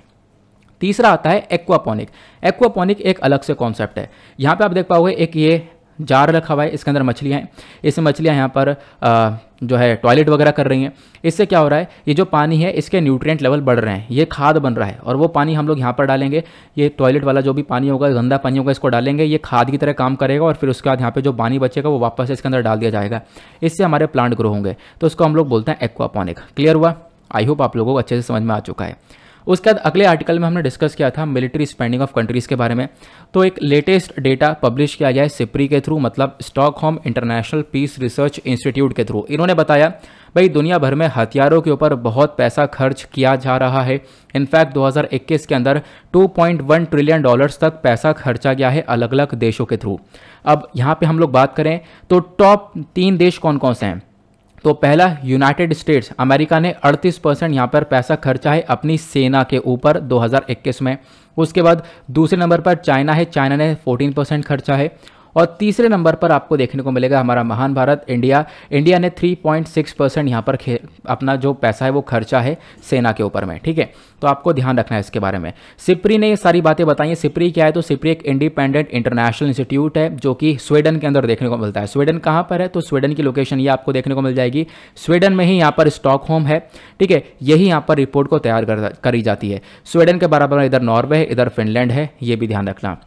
तीसरा आता है एक्वापोनिक एक्वापोनिक एक अलग से कॉन्सेप्ट है यहाँ पे आप देख पाओगे एक ये जार रखा हुआ है इसके अंदर मछलियाँ हैं इस मछलियाँ यहाँ पर आ, जो है टॉयलेट वगैरह कर रही हैं इससे क्या हो रहा है ये जो पानी है इसके न्यूट्रिएंट लेवल बढ़ रहे हैं ये खाद बन रहा है और वो पानी हम लोग यहाँ पर डालेंगे ये टॉयलेट वाला जो भी पानी होगा गंदा पानी होगा इसको डालेंगे ये खाद की तरह काम करेगा और फिर उसके बाद यहाँ पर जो पानी बचेगा वो वापस इसके अंदर डाल दिया जाएगा इससे हमारे प्लांट ग्रो होंगे तो उसको हम लोग बोलते हैं एक्वापॉनिक क्लियर हुआ आई होप आप लोगों को अच्छे से समझ में आ चुका है उसके बाद अगले आर्टिकल में हमने डिस्कस किया था मिलिट्री स्पेंडिंग ऑफ कंट्रीज़ के बारे में तो एक लेटेस्ट डेटा पब्लिश किया गया है सिप्री के थ्रू मतलब Stockholm international peace research institute के थ्रू इन्होंने बताया भाई दुनिया भर में हथियारों के ऊपर बहुत पैसा खर्च किया जा रहा है इनफैक्ट 2021 के अंदर 2.1 ट्रिलियन डॉलर्स तक पैसा खर्चा गया है अलग अलग देशों के थ्रू अब यहाँ पे हम लोग बात करें तो टॉप तीन देश कौन कौन से हैं तो पहला यूनाइटेड स्टेट्स अमेरिका ने 38 परसेंट यहाँ पर पैसा खर्चा है अपनी सेना के ऊपर 2021 में उसके बाद दूसरे नंबर पर चाइना है चाइना ने 14 परसेंट खर्चा है और तीसरे नंबर पर आपको देखने को मिलेगा हमारा महान भारत इंडिया इंडिया ने 3.6 परसेंट यहाँ पर अपना जो पैसा है वो खर्चा है सेना के ऊपर में ठीक है तो आपको ध्यान रखना है इसके बारे में सिप्री ने ये सारी बातें बताई हैं सिप्री क्या है तो सिप्री एक इंडिपेंडेंट इंटरनेशनल इंस्टीट्यूट है जो कि स्वीडन के अंदर देखने को मिलता है स्वीडन कहाँ पर है तो स्वीडन की लोकेशन ये आपको देखने को मिल जाएगी स्वीडन में ही यहाँ पर स्टॉक है ठीक है यही यहाँ पर रिपोर्ट को तैयार करी जाती है स्वीडन के बराबर इधर नॉर्वे है इधर फिनलैंड है ये भी ध्यान रखना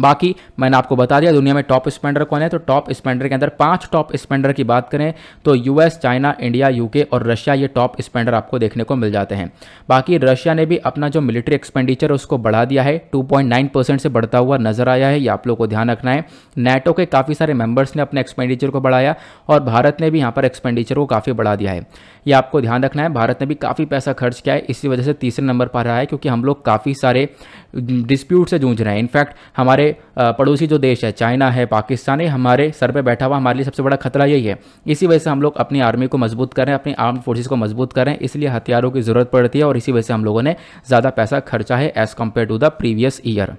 बाकी मैंने आपको बता दिया दुनिया में टॉप स्पेंडर कौन है तो टॉप स्पेंडर के अंदर पांच टॉप स्पेंडर की बात करें तो यूएस चाइना इंडिया यूके और रशिया ये टॉप स्पेंडर आपको देखने को मिल जाते हैं बाकी रशिया ने भी अपना जो मिलिट्री एक्सपेंडिचर है उसको बढ़ा दिया है 2.9 परसेंट से बढ़ता हुआ नजर आया है ये आप लोग को ध्यान रखना है नेटो के काफ़ी सारे मेंबर्स ने अपने एक्सपेंडिचर को बढ़ाया और भारत ने भी यहाँ पर एक्सपेंडिचर को काफ़ी बढ़ा दिया है यह आपको ध्यान रखना है भारत ने भी काफ़ी पैसा खर्च किया है इसी वजह से तीसरे नंबर पर रहा है क्योंकि हम लोग काफ़ी सारे डिस्प्यूट से जूझ रहे हैं इनफैक्ट हमारे पड़ोसी जो देश है चाइना है पाकिस्तान है हमारे सर पर बैठा हुआ हमारे लिए सबसे बड़ा खतरा यही है इसी वजह से हम लोग अपनी आर्मी को मजबूत करें अपनी आर्म फोर्सेज को मजबूत करें इसलिए हथियारों की ज़रूरत पड़ती है और इसी वजह से हम लोगों ने ज़्यादा पैसा खर्चा है as compare to the previous year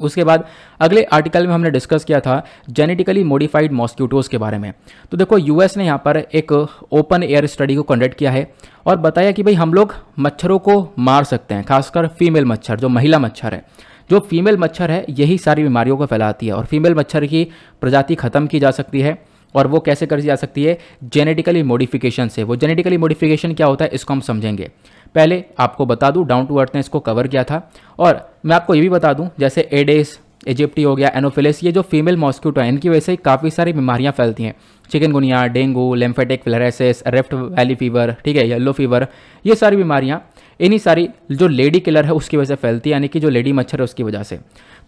उसके बाद अगले आर्टिकल में हमने डिस्कस किया था जेनेटिकली मॉडिफाइड मॉस्क्यूटोज के बारे में तो देखो यूएस ने यहाँ पर एक ओपन एयर स्टडी को कंडक्ट किया है और बताया कि भाई हम लोग मच्छरों को मार सकते हैं खासकर फीमेल मच्छर जो महिला मच्छर है जो फीमेल मच्छर है यही सारी बीमारियों को फैलाती है और फीमेल मच्छर की प्रजाति खत्म की जा सकती है और वो कैसे कर जा सकती है जेनेटिकली मॉडिफिकेशन से वो जेनेटिकली मॉडिफिकेशन क्या होता है इसको हम समझेंगे पहले आपको बता दूं डाउन टू अर्थ ने इसको कवर किया था और मैं आपको ये भी बता दूं जैसे एडेस एजिप्टी हो गया एनोफिलिस ये जो फीमेल मॉस्क्यूटो है इनकी वजह से काफ़ी सारी बीमारियाँ फैलती हैं chikungunya dengue lymphatic filariasis rift valley fever ठीक है येल्लो फीवर ये सारी बीमारियाँ इन्हीं सारी जो लेडी किलर है उसकी वजह से फैलती है यानी कि जो लेडी मच्छर है उसकी वजह से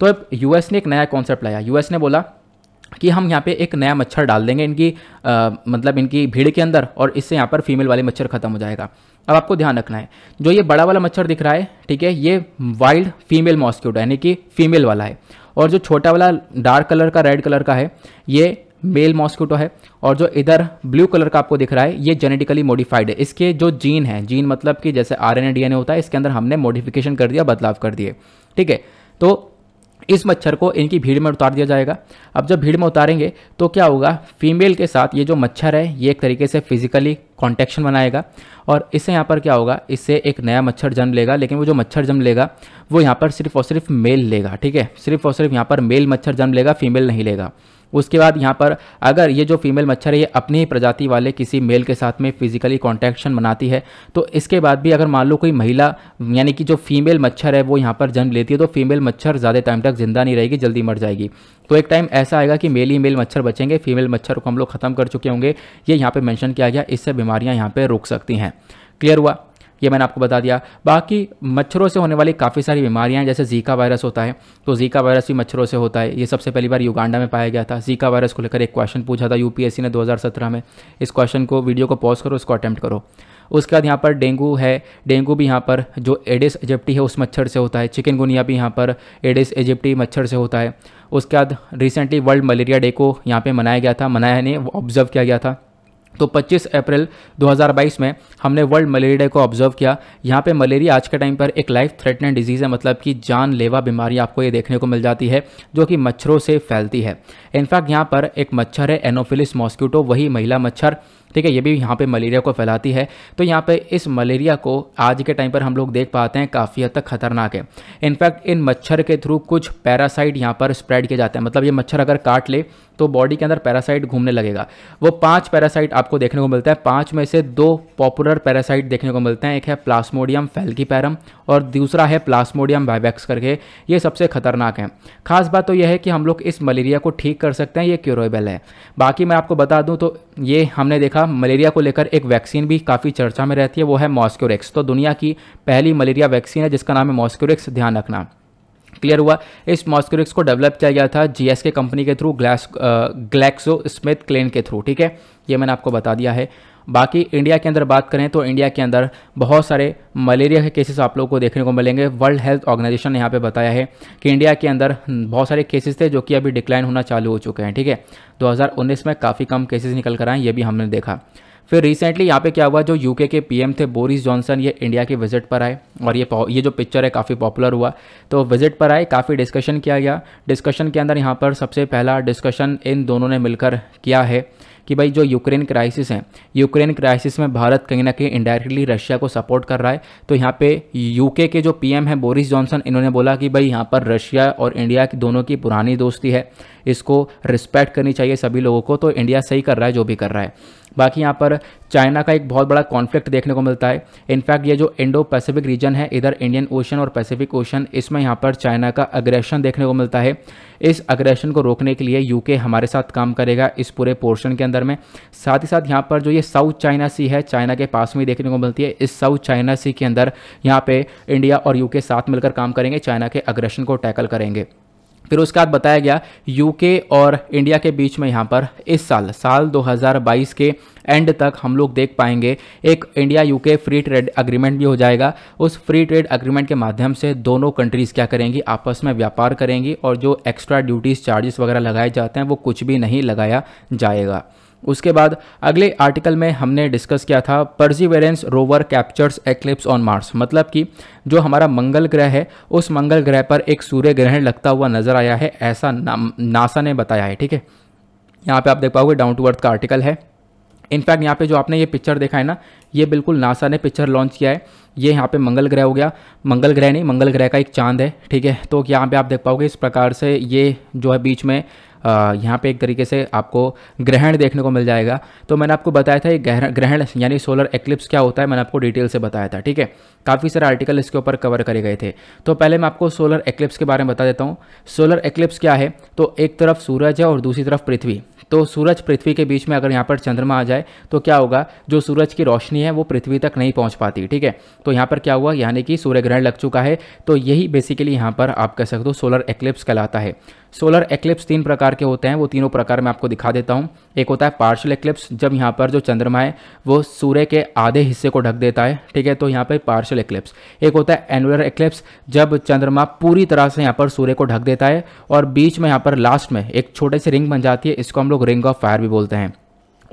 तो अब यूएस ने एक नया कॉन्सेप्ट लाया यूएस ने बोला कि हम यहाँ पे एक नया मच्छर डाल देंगे इनकी आ, मतलब इनकी भीड़ के अंदर और इससे यहाँ पर फीमेल वाले मच्छर खत्म हो जाएगा अब आपको ध्यान रखना है जो ये बड़ा वाला मच्छर दिख रहा है ठीक है ये वाइल्ड फीमेल मॉस्क्यूटो यानी कि फीमेल वाला है और जो छोटा वाला डार्क कलर का रेड कलर का है ये मेल मॉस्क्यूटो है और जो इधर ब्लू कलर का आपको दिख रहा है ये जेनेटिकली मॉडिफाइड है इसके जो जीन है जीन मतलब कि जैसे आर एन होता है इसके अंदर हमने मॉडिफिकेशन कर दिया बदलाव कर दिए ठीक है तो इस मच्छर को इनकी भीड़ में उतार दिया जाएगा अब जब भीड़ में उतारेंगे तो क्या होगा फीमेल के साथ ये जो मच्छर है ये एक तरीके से फिजिकली कॉन्टेक्शन बनाएगा और इससे यहाँ पर क्या होगा इससे एक नया मच्छर जन्म लेगा लेकिन वो जो मच्छर जन्म लेगा वो यहाँ पर सिर्फ और सिर्फ मेल लेगा ठीक है सिर्फ और सिर्फ यहाँ पर मेल मच्छर जन्म लेगा फीमेल नहीं लेगा उसके बाद यहाँ पर अगर ये जो फीमेल मच्छर है ये अपनी ही प्रजाति वाले किसी मेल के साथ में फिजिकली कॉन्टेक्शन बनाती है तो इसके बाद भी अगर मान लो कोई महिला यानी कि जो फीमेल मच्छर है वो यहाँ पर जन्म लेती है तो फीमेल मच्छर ज़्यादा टाइम तक जिंदा नहीं रहेगी जल्दी मर जाएगी तो एक टाइम ऐसा आएगा कि मेल ही मेल मच्छर बचेंगे फीमेल मच्छर को हम लोग ख़त्म कर चुके होंगे ये यहाँ पर मैंशन किया गया इससे बीमारियाँ यहाँ पर रुक सकती हैं क्लियर हुआ ये मैंने आपको बता दिया बाकी मच्छरों से होने वाली काफ़ी सारी बीमारियाँ जैसे जीका वायरस होता है तो जीका वायरस भी मच्छरों से होता है ये सबसे पहली बार युगांडा में पाया गया था जीका वायरस को लेकर एक क्वेश्चन पूछा था यूपीएससी ने 2017 में इस क्वेश्चन को वीडियो को पॉज करो इसको अटैम्प्ट करो उसके बाद यहाँ पर डेंगू है डेंगू भी यहाँ पर जो एडिस एजिप्टी है उस मच्छर से होता है चिकनगुनिया भी यहाँ पर एडिस एजिप्टी मच्छर से होता है उसके बाद रिसेंटली वर्ल्ड मलेरिया डे को यहाँ पे मनाया गया था मनाया नहीं ऑब्जर्व किया गया था तो 25 अप्रैल 2022 में हमने वर्ल्ड मलेरिया डे को ऑब्जर्व किया यहाँ पे मलेरिया आज के टाइम पर एक लाइफ थ्रेटनिंग डिजीज़ है मतलब कि जानलेवा बीमारी आपको ये देखने को मिल जाती है जो कि मच्छरों से फैलती है इनफैक्ट यहाँ पर एक मच्छर है एनोफिलिस मॉस्क्यूटो वही महिला मच्छर ठीक है ये भी यहाँ पे मलेरिया को फैलाती है तो यहाँ पे इस मलेरिया को आज के टाइम पर हम लोग देख पाते हैं काफ़ी हद तक खतरनाक है इनफैक्ट इन मच्छर के थ्रू कुछ पैरासाइट यहाँ पर स्प्रेड किए जाते हैं मतलब ये मच्छर अगर काट ले तो बॉडी के अंदर पैरासाइट घूमने लगेगा वो पांच पैरासाइट आपको देखने को मिलता है पांच में से दो पॉपुलर पैरासाइट देखने को मिलते हैं एक है प्लास्मोडियम फैल्की और दूसरा है प्लास्मोडियम वाइवैक्स करके ये सबसे खतरनाक है खास बात तो यह है कि हम लोग इस मलेरिया को ठीक कर सकते हैं ये क्यूरोबल है बाकी मैं आपको बता दूँ तो ये हमने देखा मलेरिया को लेकर एक वैक्सीन भी काफ़ी चर्चा में रहती है वो है मॉस्क्योरिक्स तो दुनिया की पहली मलेरिया वैक्सीन है जिसका नाम है मॉस्क्योरिक्स ध्यान रखना क्लियर हुआ इस मॉस्क्यूरिक्स को डेवलप किया गया था जीएसके कंपनी के थ्रू ग्लैस ग्लैक्सो स्मिथ क्लेन के थ्रू uh, ठीक है ये मैंने आपको बता दिया है बाकी इंडिया के अंदर बात करें तो इंडिया के अंदर बहुत सारे मलेरिया के केसेस आप लोगों को देखने को मिलेंगे वर्ल्ड हेल्थ ऑर्गेनाइजेशन ने यहाँ पे बताया है कि इंडिया के अंदर बहुत सारे केसेस थे जो कि अभी डिक्लाइन होना चालू हो चुके हैं ठीक है 2019 में काफ़ी कम केसेस निकल कर आए ये भी हमने देखा फिर रिसेंटली यहाँ पे क्या हुआ जो यूके के पीएम थे बोरिस जॉनसन ये इंडिया के विजिट पर आए और ये ये जो पिक्चर है काफ़ी पॉपुलर हुआ तो विजिट पर आए काफ़ी डिस्कशन किया गया डिस्कशन के अंदर यहाँ पर सबसे पहला डिस्कशन इन दोनों ने मिलकर किया है कि भाई जो यूक्रेन क्राइसिस है यूक्रेन क्राइसिस में भारत कहीं ना कहीं इंडायरेक्टली रशिया को सपोर्ट कर रहा है तो यहाँ पे यूके के जो पीएम हैं बोरिस जॉनसन इन्होंने बोला कि भाई यहाँ पर रशिया और इंडिया की दोनों की पुरानी दोस्ती है इसको रिस्पेक्ट करनी चाहिए सभी लोगों को तो इंडिया सही कर रहा है जो भी कर रहा है बाकी यहाँ पर चाइना का एक बहुत बड़ा कॉन्फ्लिक्ट देखने को मिलता है इनफैक्ट ये जो इंडो पैसिफिक रीजन है इधर इंडियन ओशन और पैसिफिक ओशन इसमें यहाँ पर चाइना का अग्रेशन देखने को मिलता है इस अग्रेशन को रोकने के लिए यूके हमारे साथ काम करेगा इस पूरे पोर्शन के अंदर में साथ ही साथ यहाँ पर जो ये साउथ चाइना सी है चाइना के पास में देखने को मिलती है इस साउथ चाइना सी के अंदर यहाँ पर इंडिया और यूके साथ मिलकर काम करेंगे चाइना के अग्रेशन को टैकल करेंगे फिर उसके बाद बताया गया यूके और इंडिया के बीच में यहाँ पर इस साल साल 2022 के एंड तक हम लोग देख पाएंगे एक India UK free trade agreement भी हो जाएगा उस फ्री ट्रेड अग्रीमेंट के माध्यम से दोनों कंट्रीज़ क्या करेंगी आपस में व्यापार करेंगी और जो एक्स्ट्रा ड्यूटीज़ चार्जेस वगैरह लगाए जाते हैं वो कुछ भी नहीं लगाया जाएगा उसके बाद अगले आर्टिकल में हमने डिस्कस किया था Perseverance rover captures eclipse on Mars मतलब कि जो हमारा मंगल ग्रह है उस मंगल ग्रह पर एक सूर्य ग्रहण लगता हुआ नजर आया है ऐसा ना, नासा ने बताया है ठीक है यहाँ पे आप देख पाओगे डाउन टू अर्थ का आर्टिकल है इनफैक्ट यहाँ पे जो आपने ये पिक्चर देखा है ना ये बिल्कुल नासा ने पिक्चर लॉन्च किया है ये यहाँ पे मंगल ग्रह हो गया मंगल ग्रह नहीं मंगल ग्रह का एक चांद है ठीक है तो यहाँ पे आप देख पाओगे इस प्रकार से ये जो है बीच में यहाँ पे एक तरीके से आपको ग्रहण देखने को मिल जाएगा तो मैंने आपको बताया था ये ग्रहण यानी सोलर एक्लिप्स क्या होता है मैंने आपको डिटेल से बताया था ठीक है काफ़ी सारे आर्टिकल इसके ऊपर कवर करे गए थे तो पहले मैं आपको सोलर एक्लिप्स के बारे में बता देता हूँ सोलर एक्लिप्स क्या है तो एक तरफ सूरज है और दूसरी तरफ पृथ्वी तो सूरज पृथ्वी के बीच में अगर यहाँ पर चंद्रमा आ जाए तो क्या होगा जो सूरज की रोशनी है वो पृथ्वी तक नहीं पहुँच पाती ठीक है तो यहाँ पर क्या हुआ यानी कि सूर्य ग्रहण लग चुका है तो यही बेसिकली यहाँ पर आप कह सकते हो सोलर एक्लिप्स कहलाता है सोलर एक्लिप्स तीन प्रकार के होते हैं वो तीनों प्रकार मैं आपको दिखा देता हूँ एक होता है पार्शल एक्लिप्स जब यहाँ पर जो चंद्रमा है वो सूर्य के आधे हिस्से को ढक देता है ठीक है तो यहाँ पर पार्शल एक्लिप्स एक होता है एनुलर एक्लिप्स जब चंद्रमा पूरी तरह से यहाँ पर सूर्य को ढक देता है और बीच में यहाँ पर लास्ट में एक छोटे से रिंग बन जाती है इसको हम लोग रिंग ऑफ फायर भी बोलते हैं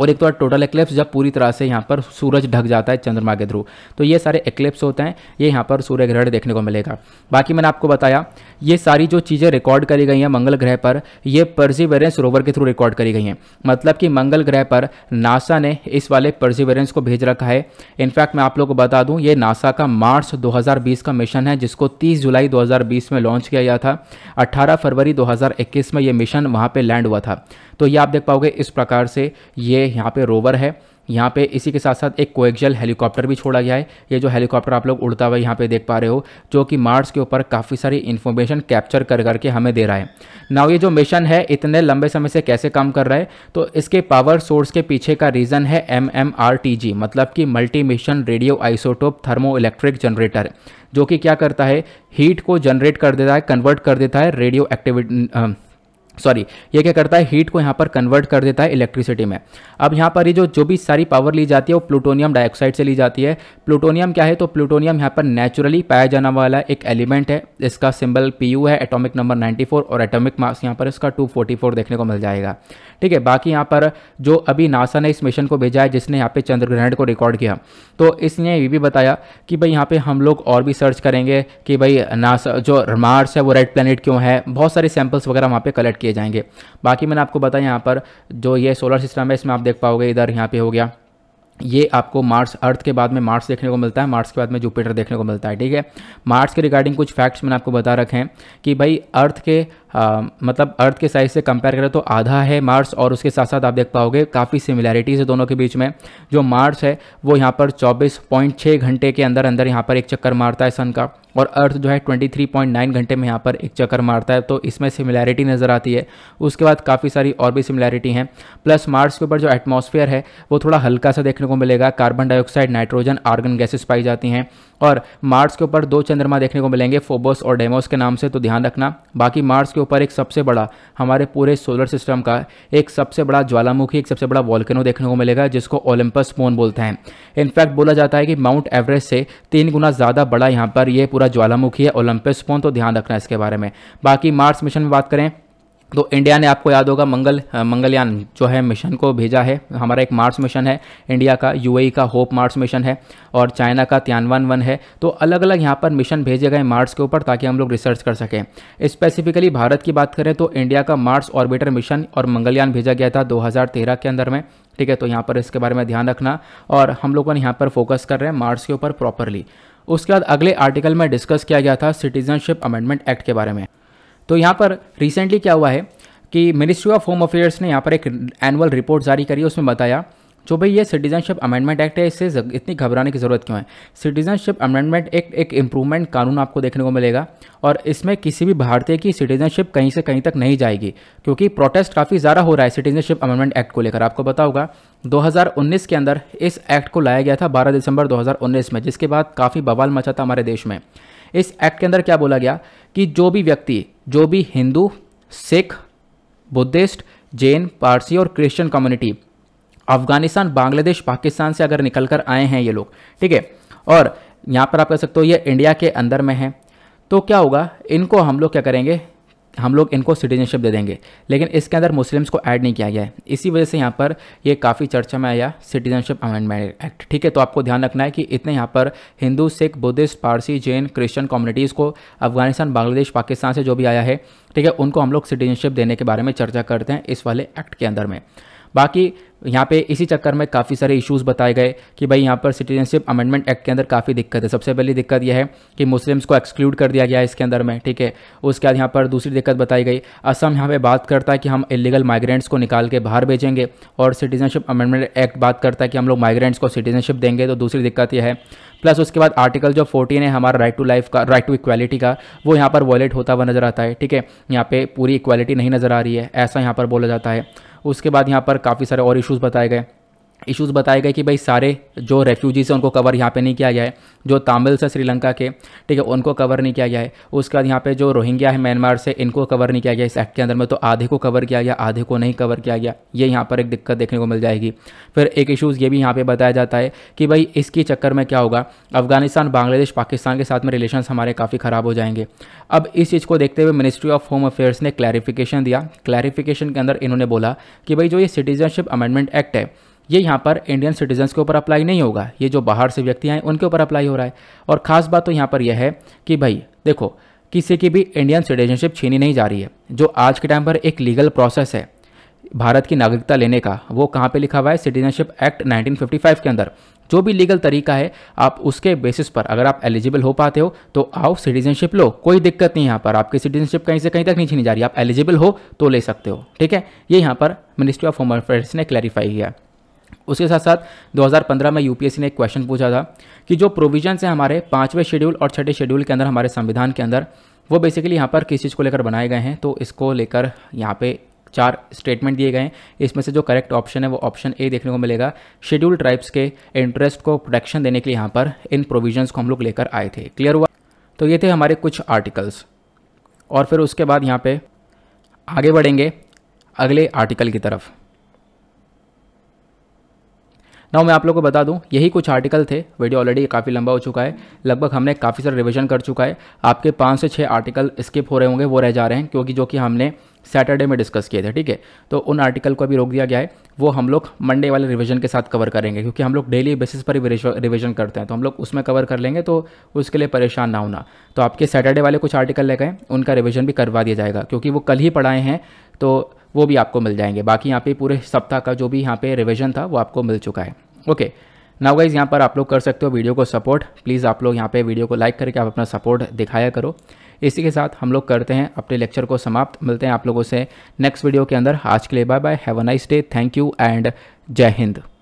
और एक तो टोटल एक्लिप्स जब पूरी तरह से यहाँ पर सूरज ढक जाता है चंद्रमा के थ्रू तो ये सारे एक्लिप्स होते हैं ये यहाँ पर सूर्य ग्रहण देखने को मिलेगा बाकी मैंने आपको बताया ये सारी जो चीज़ें रिकॉर्ड करी गई हैं मंगल ग्रह पर ये परजीवेरेंस रोवर के थ्रू रिकॉर्ड करी गई हैं मतलब कि मंगल ग्रह पर नासा ने इस वाले परजीवेरेंस को भेज रखा है इनफैक्ट मैं आप लोग को बता दूं ये नासा का मार्च 2020 का मिशन है जिसको 30 जुलाई 2020 में लॉन्च किया गया था 18 फरवरी 2021 में ये मिशन वहाँ पर लैंड हुआ था तो ये आप देख पाओगे इस प्रकार से ये यहाँ पर रोवर है यहाँ पे इसी के साथ साथ एक कोएक्जल हेलीकॉप्टर भी छोड़ा गया है ये जो हेलीकॉप्टर आप लोग उड़ता हुआ यहाँ पे देख पा रहे हो जो कि मार्स के ऊपर काफ़ी सारी इन्फॉर्मेशन कैप्चर कर करके हमें दे रहा है नाउ ये जो मिशन है इतने लंबे समय से कैसे काम कर रहा है तो इसके पावर सोर्स के पीछे का रीज़न है एम मतलब कि multi mission radioisotope thermoelectric generator जो कि क्या करता है हीट को जनरेट कर देता है कन्वर्ट कर देता है रेडियो एक्टिविटी सॉरी ये क्या करता है हीट को यहाँ पर कन्वर्ट कर देता है इलेक्ट्रिसिटी में अब यहाँ पर ये जो जो भी सारी पावर ली जाती है वो प्लूटोनियम डाइऑक्साइड से ली जाती है प्लूटोनियम क्या है तो प्लूटोनियम यहाँ पर नेचुरली पाया जाने वाला एक एलिमेंट है इसका सिंबल पी है एटॉमिक नंबर 94 और एटॉमिक मास यहाँ पर इसका फोर देखने को मिल जाएगा ठीक है बाकी यहाँ पर जो अभी नासा ने इस मिशन को भेजा है जिसने यहाँ पर चंद्र ग्रहण को रिकॉर्ड किया तो इसने ये भी बताया कि भाई यहाँ पर हम लोग और भी सर्च करेंगे कि भाई नासा जो मार्स है वो रेड प्लानट क्यों है बहुत सारे सैम्पल्स वगैरह वहाँ पर कलेक्ट किए जाएंगे बाकी मैंने आपको बताया यहाँ पर जो ये सोलर सिस्टम है इसमें आप देख पाओगे इधर यहाँ पे हो गया ये आपको मार्स अर्थ के बाद में मार्स देखने को मिलता है मार्स के बाद में जुपिटर देखने को मिलता है ठीक है मार्स के रिगार्डिंग कुछ फैक्ट्स मैंने आपको बता रखे हैं कि भाई अर्थ के आ, मतलब अर्थ के साइज से कंपेयर करें तो आधा है मार्स और उसके साथ साथ आप देख पाओगे काफ़ी सिमिलैरिटीज़ है दोनों के बीच में जो मार्स है वो यहाँ पर 24.6 घंटे के अंदर अंदर यहाँ पर एक चक्कर मारता है सन का और अर्थ जो है 23.9 घंटे में यहाँ पर एक चक्कर मारता है तो इसमें सिमिलैरिटी नज़र आती है उसके बाद काफ़ी सारी और भी सिमिलैरिटी हैं प्लस मार्स के ऊपर जो एटमॉस्फेयर है वो थोड़ा हल्का सा देखने को मिलेगा carbon dioxide nitrogen argon gases पाई जाती हैं और मार्स के ऊपर दो चंद्रमा देखने को मिलेंगे फोबोस और डेमोस के नाम से तो ध्यान रखना बाकी मार्स के ऊपर एक सबसे बड़ा हमारे पूरे सोलर सिस्टम का एक सबसे बड़ा ज्वालामुखी एक सबसे बड़ा वॉल्केनो देखने को मिलेगा जिसको ओलंपस मोन बोलते हैं इनफैक्ट बोला जाता है कि माउंट एवरेस्ट से तीन गुना ज़्यादा बड़ा यहाँ पर यह पूरा ज्वालामुखी है ओलंपस मोन तो ध्यान रखना इसके बारे में बाकी मार्स मिशन में बात करें तो इंडिया ने आपको याद होगा मंगल मंगलयान जो है मिशन को भेजा है हमारा एक मार्स मिशन है इंडिया का यूएई का होप मार्स मिशन है और चाइना का त्यानवान वन है तो अलग अलग यहाँ पर मिशन भेजे गए मार्स के ऊपर ताकि हम लोग रिसर्च कर सकें स्पेसिफिकली भारत की बात करें तो इंडिया का मार्स ऑर्बिटर मिशन और मंगलयान भेजा गया था दो के अंदर में ठीक है तो यहाँ पर इसके बारे में ध्यान रखना और हम लोगों ने यहाँ पर फोकस कर रहे हैं मार्स के ऊपर प्रॉपरली उसके बाद अगले आर्टिकल में डिस्कस किया गया था सिटीजनशिप अमेंडमेंट एक्ट के बारे में तो यहाँ पर रिसेंटली क्या हुआ है कि मिनिस्ट्री ऑफ होम अफेयर्स ने यहाँ पर एक एनुअल रिपोर्ट जारी करी है उसमें बताया जो भाई ये सिटीजनशिप अमेंडमेंट एक्ट है इससे इतनी घबराने की ज़रूरत क्यों है सिटीजनशिप अमेंडमेंट एक्ट एक इम्प्रूवमेंट कानून आपको देखने को मिलेगा और इसमें किसी भी भारतीय की सिटीजनशिप कहीं से कहीं तक नहीं जाएगी क्योंकि प्रोटेस्ट काफ़ी ज़्यादा हो रहा है सिटीजनशिप अमेंडमेंट एक्ट को लेकर आपको पता होगा के अंदर इस एक्ट को लाया गया था बारह दिसंबर दो में जिसके बाद काफ़ी बवाल मचा था हमारे देश में इस एक्ट के अंदर क्या बोला गया कि जो भी व्यक्ति जो भी हिंदू सिख बुद्धिस्ट जैन पारसी और क्रिश्चियन कम्युनिटी अफगानिस्तान बांग्लादेश पाकिस्तान से अगर निकल कर आए हैं ये लोग ठीक है और यहाँ पर आप कह सकते हो ये इंडिया के अंदर में है तो क्या होगा इनको हम लोग क्या करेंगे हम लोग इनको सिटीजनशिप दे देंगे लेकिन इसके अंदर मुस्लिम्स को ऐड नहीं किया गया है इसी वजह से यहाँ पर ये काफ़ी चर्चा में आया सिटीजनशिप अमेंडमेंट एक्ट ठीक है तो आपको ध्यान रखना है कि इतने यहाँ पर Hindu Sikh Buddhist Parsi Jain Christian communities को अफगानिस्तान बांग्लादेश पाकिस्तान से जो भी आया है ठीक है उनको हम लोग सिटीजनशिप देने के बारे में चर्चा करते हैं इस वाले एक्ट के अंदर में बाकी यहाँ पे इसी चक्कर में काफ़ी सारे इश्यूज़ बताए गए कि भाई यहाँ पर सिटीजनशिप अमेंडमेंट एक्ट के अंदर काफ़ी दिक्कत है सबसे पहली दिक्कत यह है कि मुस्लिम्स को एक्सक्लूड कर दिया गया है इसके अंदर में ठीक है उसके बाद यहाँ पर दूसरी दिक्कत बताई गई असम यहाँ पे बात करता है कि हम इलीगल माइग्रेंट्स को निकाल के बाहर भेजेंगे और सिटीजनशिप अमेंडमेंट एक्ट बात करता है कि हम लोग माइग्रेंट्स को सिटीजनशिप देंगे तो दूसरी दिक्कत यह है प्लस उसके बाद आर्टिकल जो फोर्टीन है हमारा राइट टू लाइफ का राइट टू इक्वालिटी का वो यहाँ पर वॉलेट होता हुआ नजर आता है ठीक है यहाँ पर पूरी इक्वालिटी नहीं नजर आ रही है ऐसा यहाँ पर बोला जाता है उसके बाद यहाँ पर काफ़ी सारे और इशूज़ बताए गए इश्यूज़ बताए गए कि भाई सारे जो रेफ्यूजीज़ हैं उनको कवर यहाँ पे नहीं किया गया है जो तामिल्स से श्रीलंका के ठीक है उनको कवर नहीं किया गया है उसके बाद यहाँ पे जो रोहिंग्या है म्यांमार से इनको कवर नहीं किया गया इस एक्ट के अंदर में तो आधे को कवर किया गया आधे को नहीं कवर किया गया ये यहाँ पर एक दिक्कत देखने को मिल जाएगी फिर एक इशूज़ ये भी यहाँ पर बताया जाता है कि भाई इसके चक्कर में क्या होगा अफगानिस्तान बांग्लादेश पाकिस्तान के साथ में रिलेशन हमारे काफ़ी ख़राब हो जाएंगे अब इस चीज़ को देखते हुए मिनिस्ट्री ऑफ होम अफेयर्स ने क्लैरिफिकेशन दिया क्लैरिफिकेशन के अंदर इन्होंने बोला कि भाई जो ये सिटीजनशिप अमेंडमेंट एक्ट है ये यहाँ पर इंडियन सिटीजन्स के ऊपर अप्लाई नहीं होगा ये जो बाहर से व्यक्ति हैं उनके ऊपर अप्लाई हो रहा है और ख़ास बात तो यहाँ पर यह है कि भाई देखो किसी की भी इंडियन सिटीजनशिप छीनी नहीं जा रही है जो आज के टाइम पर एक लीगल प्रोसेस है भारत की नागरिकता लेने का वो कहाँ पे लिखा हुआ है सिटीजनशिप एक्ट 1955 के अंदर जो भी लीगल तरीका है आप उसके बेसिस पर अगर आप एलिजिबल हो पाते हो तो आओ सिटीजनशिप लो कोई दिक्कत नहीं यहाँ पर आपकी सिटीजनशिप कहीं से कहीं तक नहीं छीनी जा रही आप एलिजिबल हो तो ले सकते हो ठीक है ये यहाँ पर मिनिस्ट्री ऑफ होम अफेयर्स ने क्लैरिफाई किया उसके साथ साथ 2015 में यूपीएससी ने एक क्वेश्चन पूछा था कि जो प्रोविजन हैं हमारे पाँचवें शेड्यूल और छठे शेड्यूल के अंदर हमारे संविधान के अंदर वो बेसिकली यहाँ पर किस चीज़ को लेकर बनाए गए हैं तो इसको लेकर यहाँ पे चार स्टेटमेंट दिए गए हैं इसमें से जो करेक्ट ऑप्शन है वो ऑप्शन ए देखने को मिलेगा शेड्यूल ट्राइब्स के इंटरेस्ट को प्रोटेक्शन देने के लिए यहाँ पर इन प्रोविजंस को हम लोग लेकर आए थे क्लियर हुआ तो ये थे हमारे कुछ आर्टिकल्स और फिर उसके बाद यहाँ पे आगे बढ़ेंगे अगले आर्टिकल की तरफ ना मैं आप लोगों को बता दूं यही कुछ आर्टिकल थे वीडियो ऑलरेडी काफ़ी लंबा हो चुका है लगभग हमने काफ़ी सारा रिवीजन कर चुका है आपके पाँच से छः आर्टिकल स्किप हो रहे होंगे वो रह जा रहे हैं क्योंकि जो कि हमने सैटरडे में डिस्कस किए थे ठीक है तो उन आर्टिकल को अभी रोक दिया गया है वो हम लोग मंडे वाले रिवीजन के साथ कवर करेंगे क्योंकि हम लोग डेली बेसिस पर ही रिवीजन करते हैं तो हम लोग उसमें कवर कर लेंगे तो उसके लिए परेशान ना होना तो आपके सैटरडे वाले कुछ आर्टिकल ले गए उनका रिवीजन भी करवा दिया जाएगा क्योंकि वो कल ही पढ़ाए हैं तो वो भी आपको मिल जाएंगे बाकी यहाँ पे पूरे सप्ताह का जो भी यहाँ पे रिविजन था वो आपको मिल चुका है ओके नाउ गाइज यहाँ पर आप लोग कर सकते हो वीडियो को सपोर्ट प्लीज़ आप लोग यहाँ पे वीडियो को लाइक करके आप अपना सपोर्ट दिखाया करो इसी के साथ हम लोग करते हैं अपने लेक्चर को समाप्त मिलते हैं आप लोगों से नेक्स्ट वीडियो के अंदर आज के लिए bye bye have a nice day thank you and जय हिंद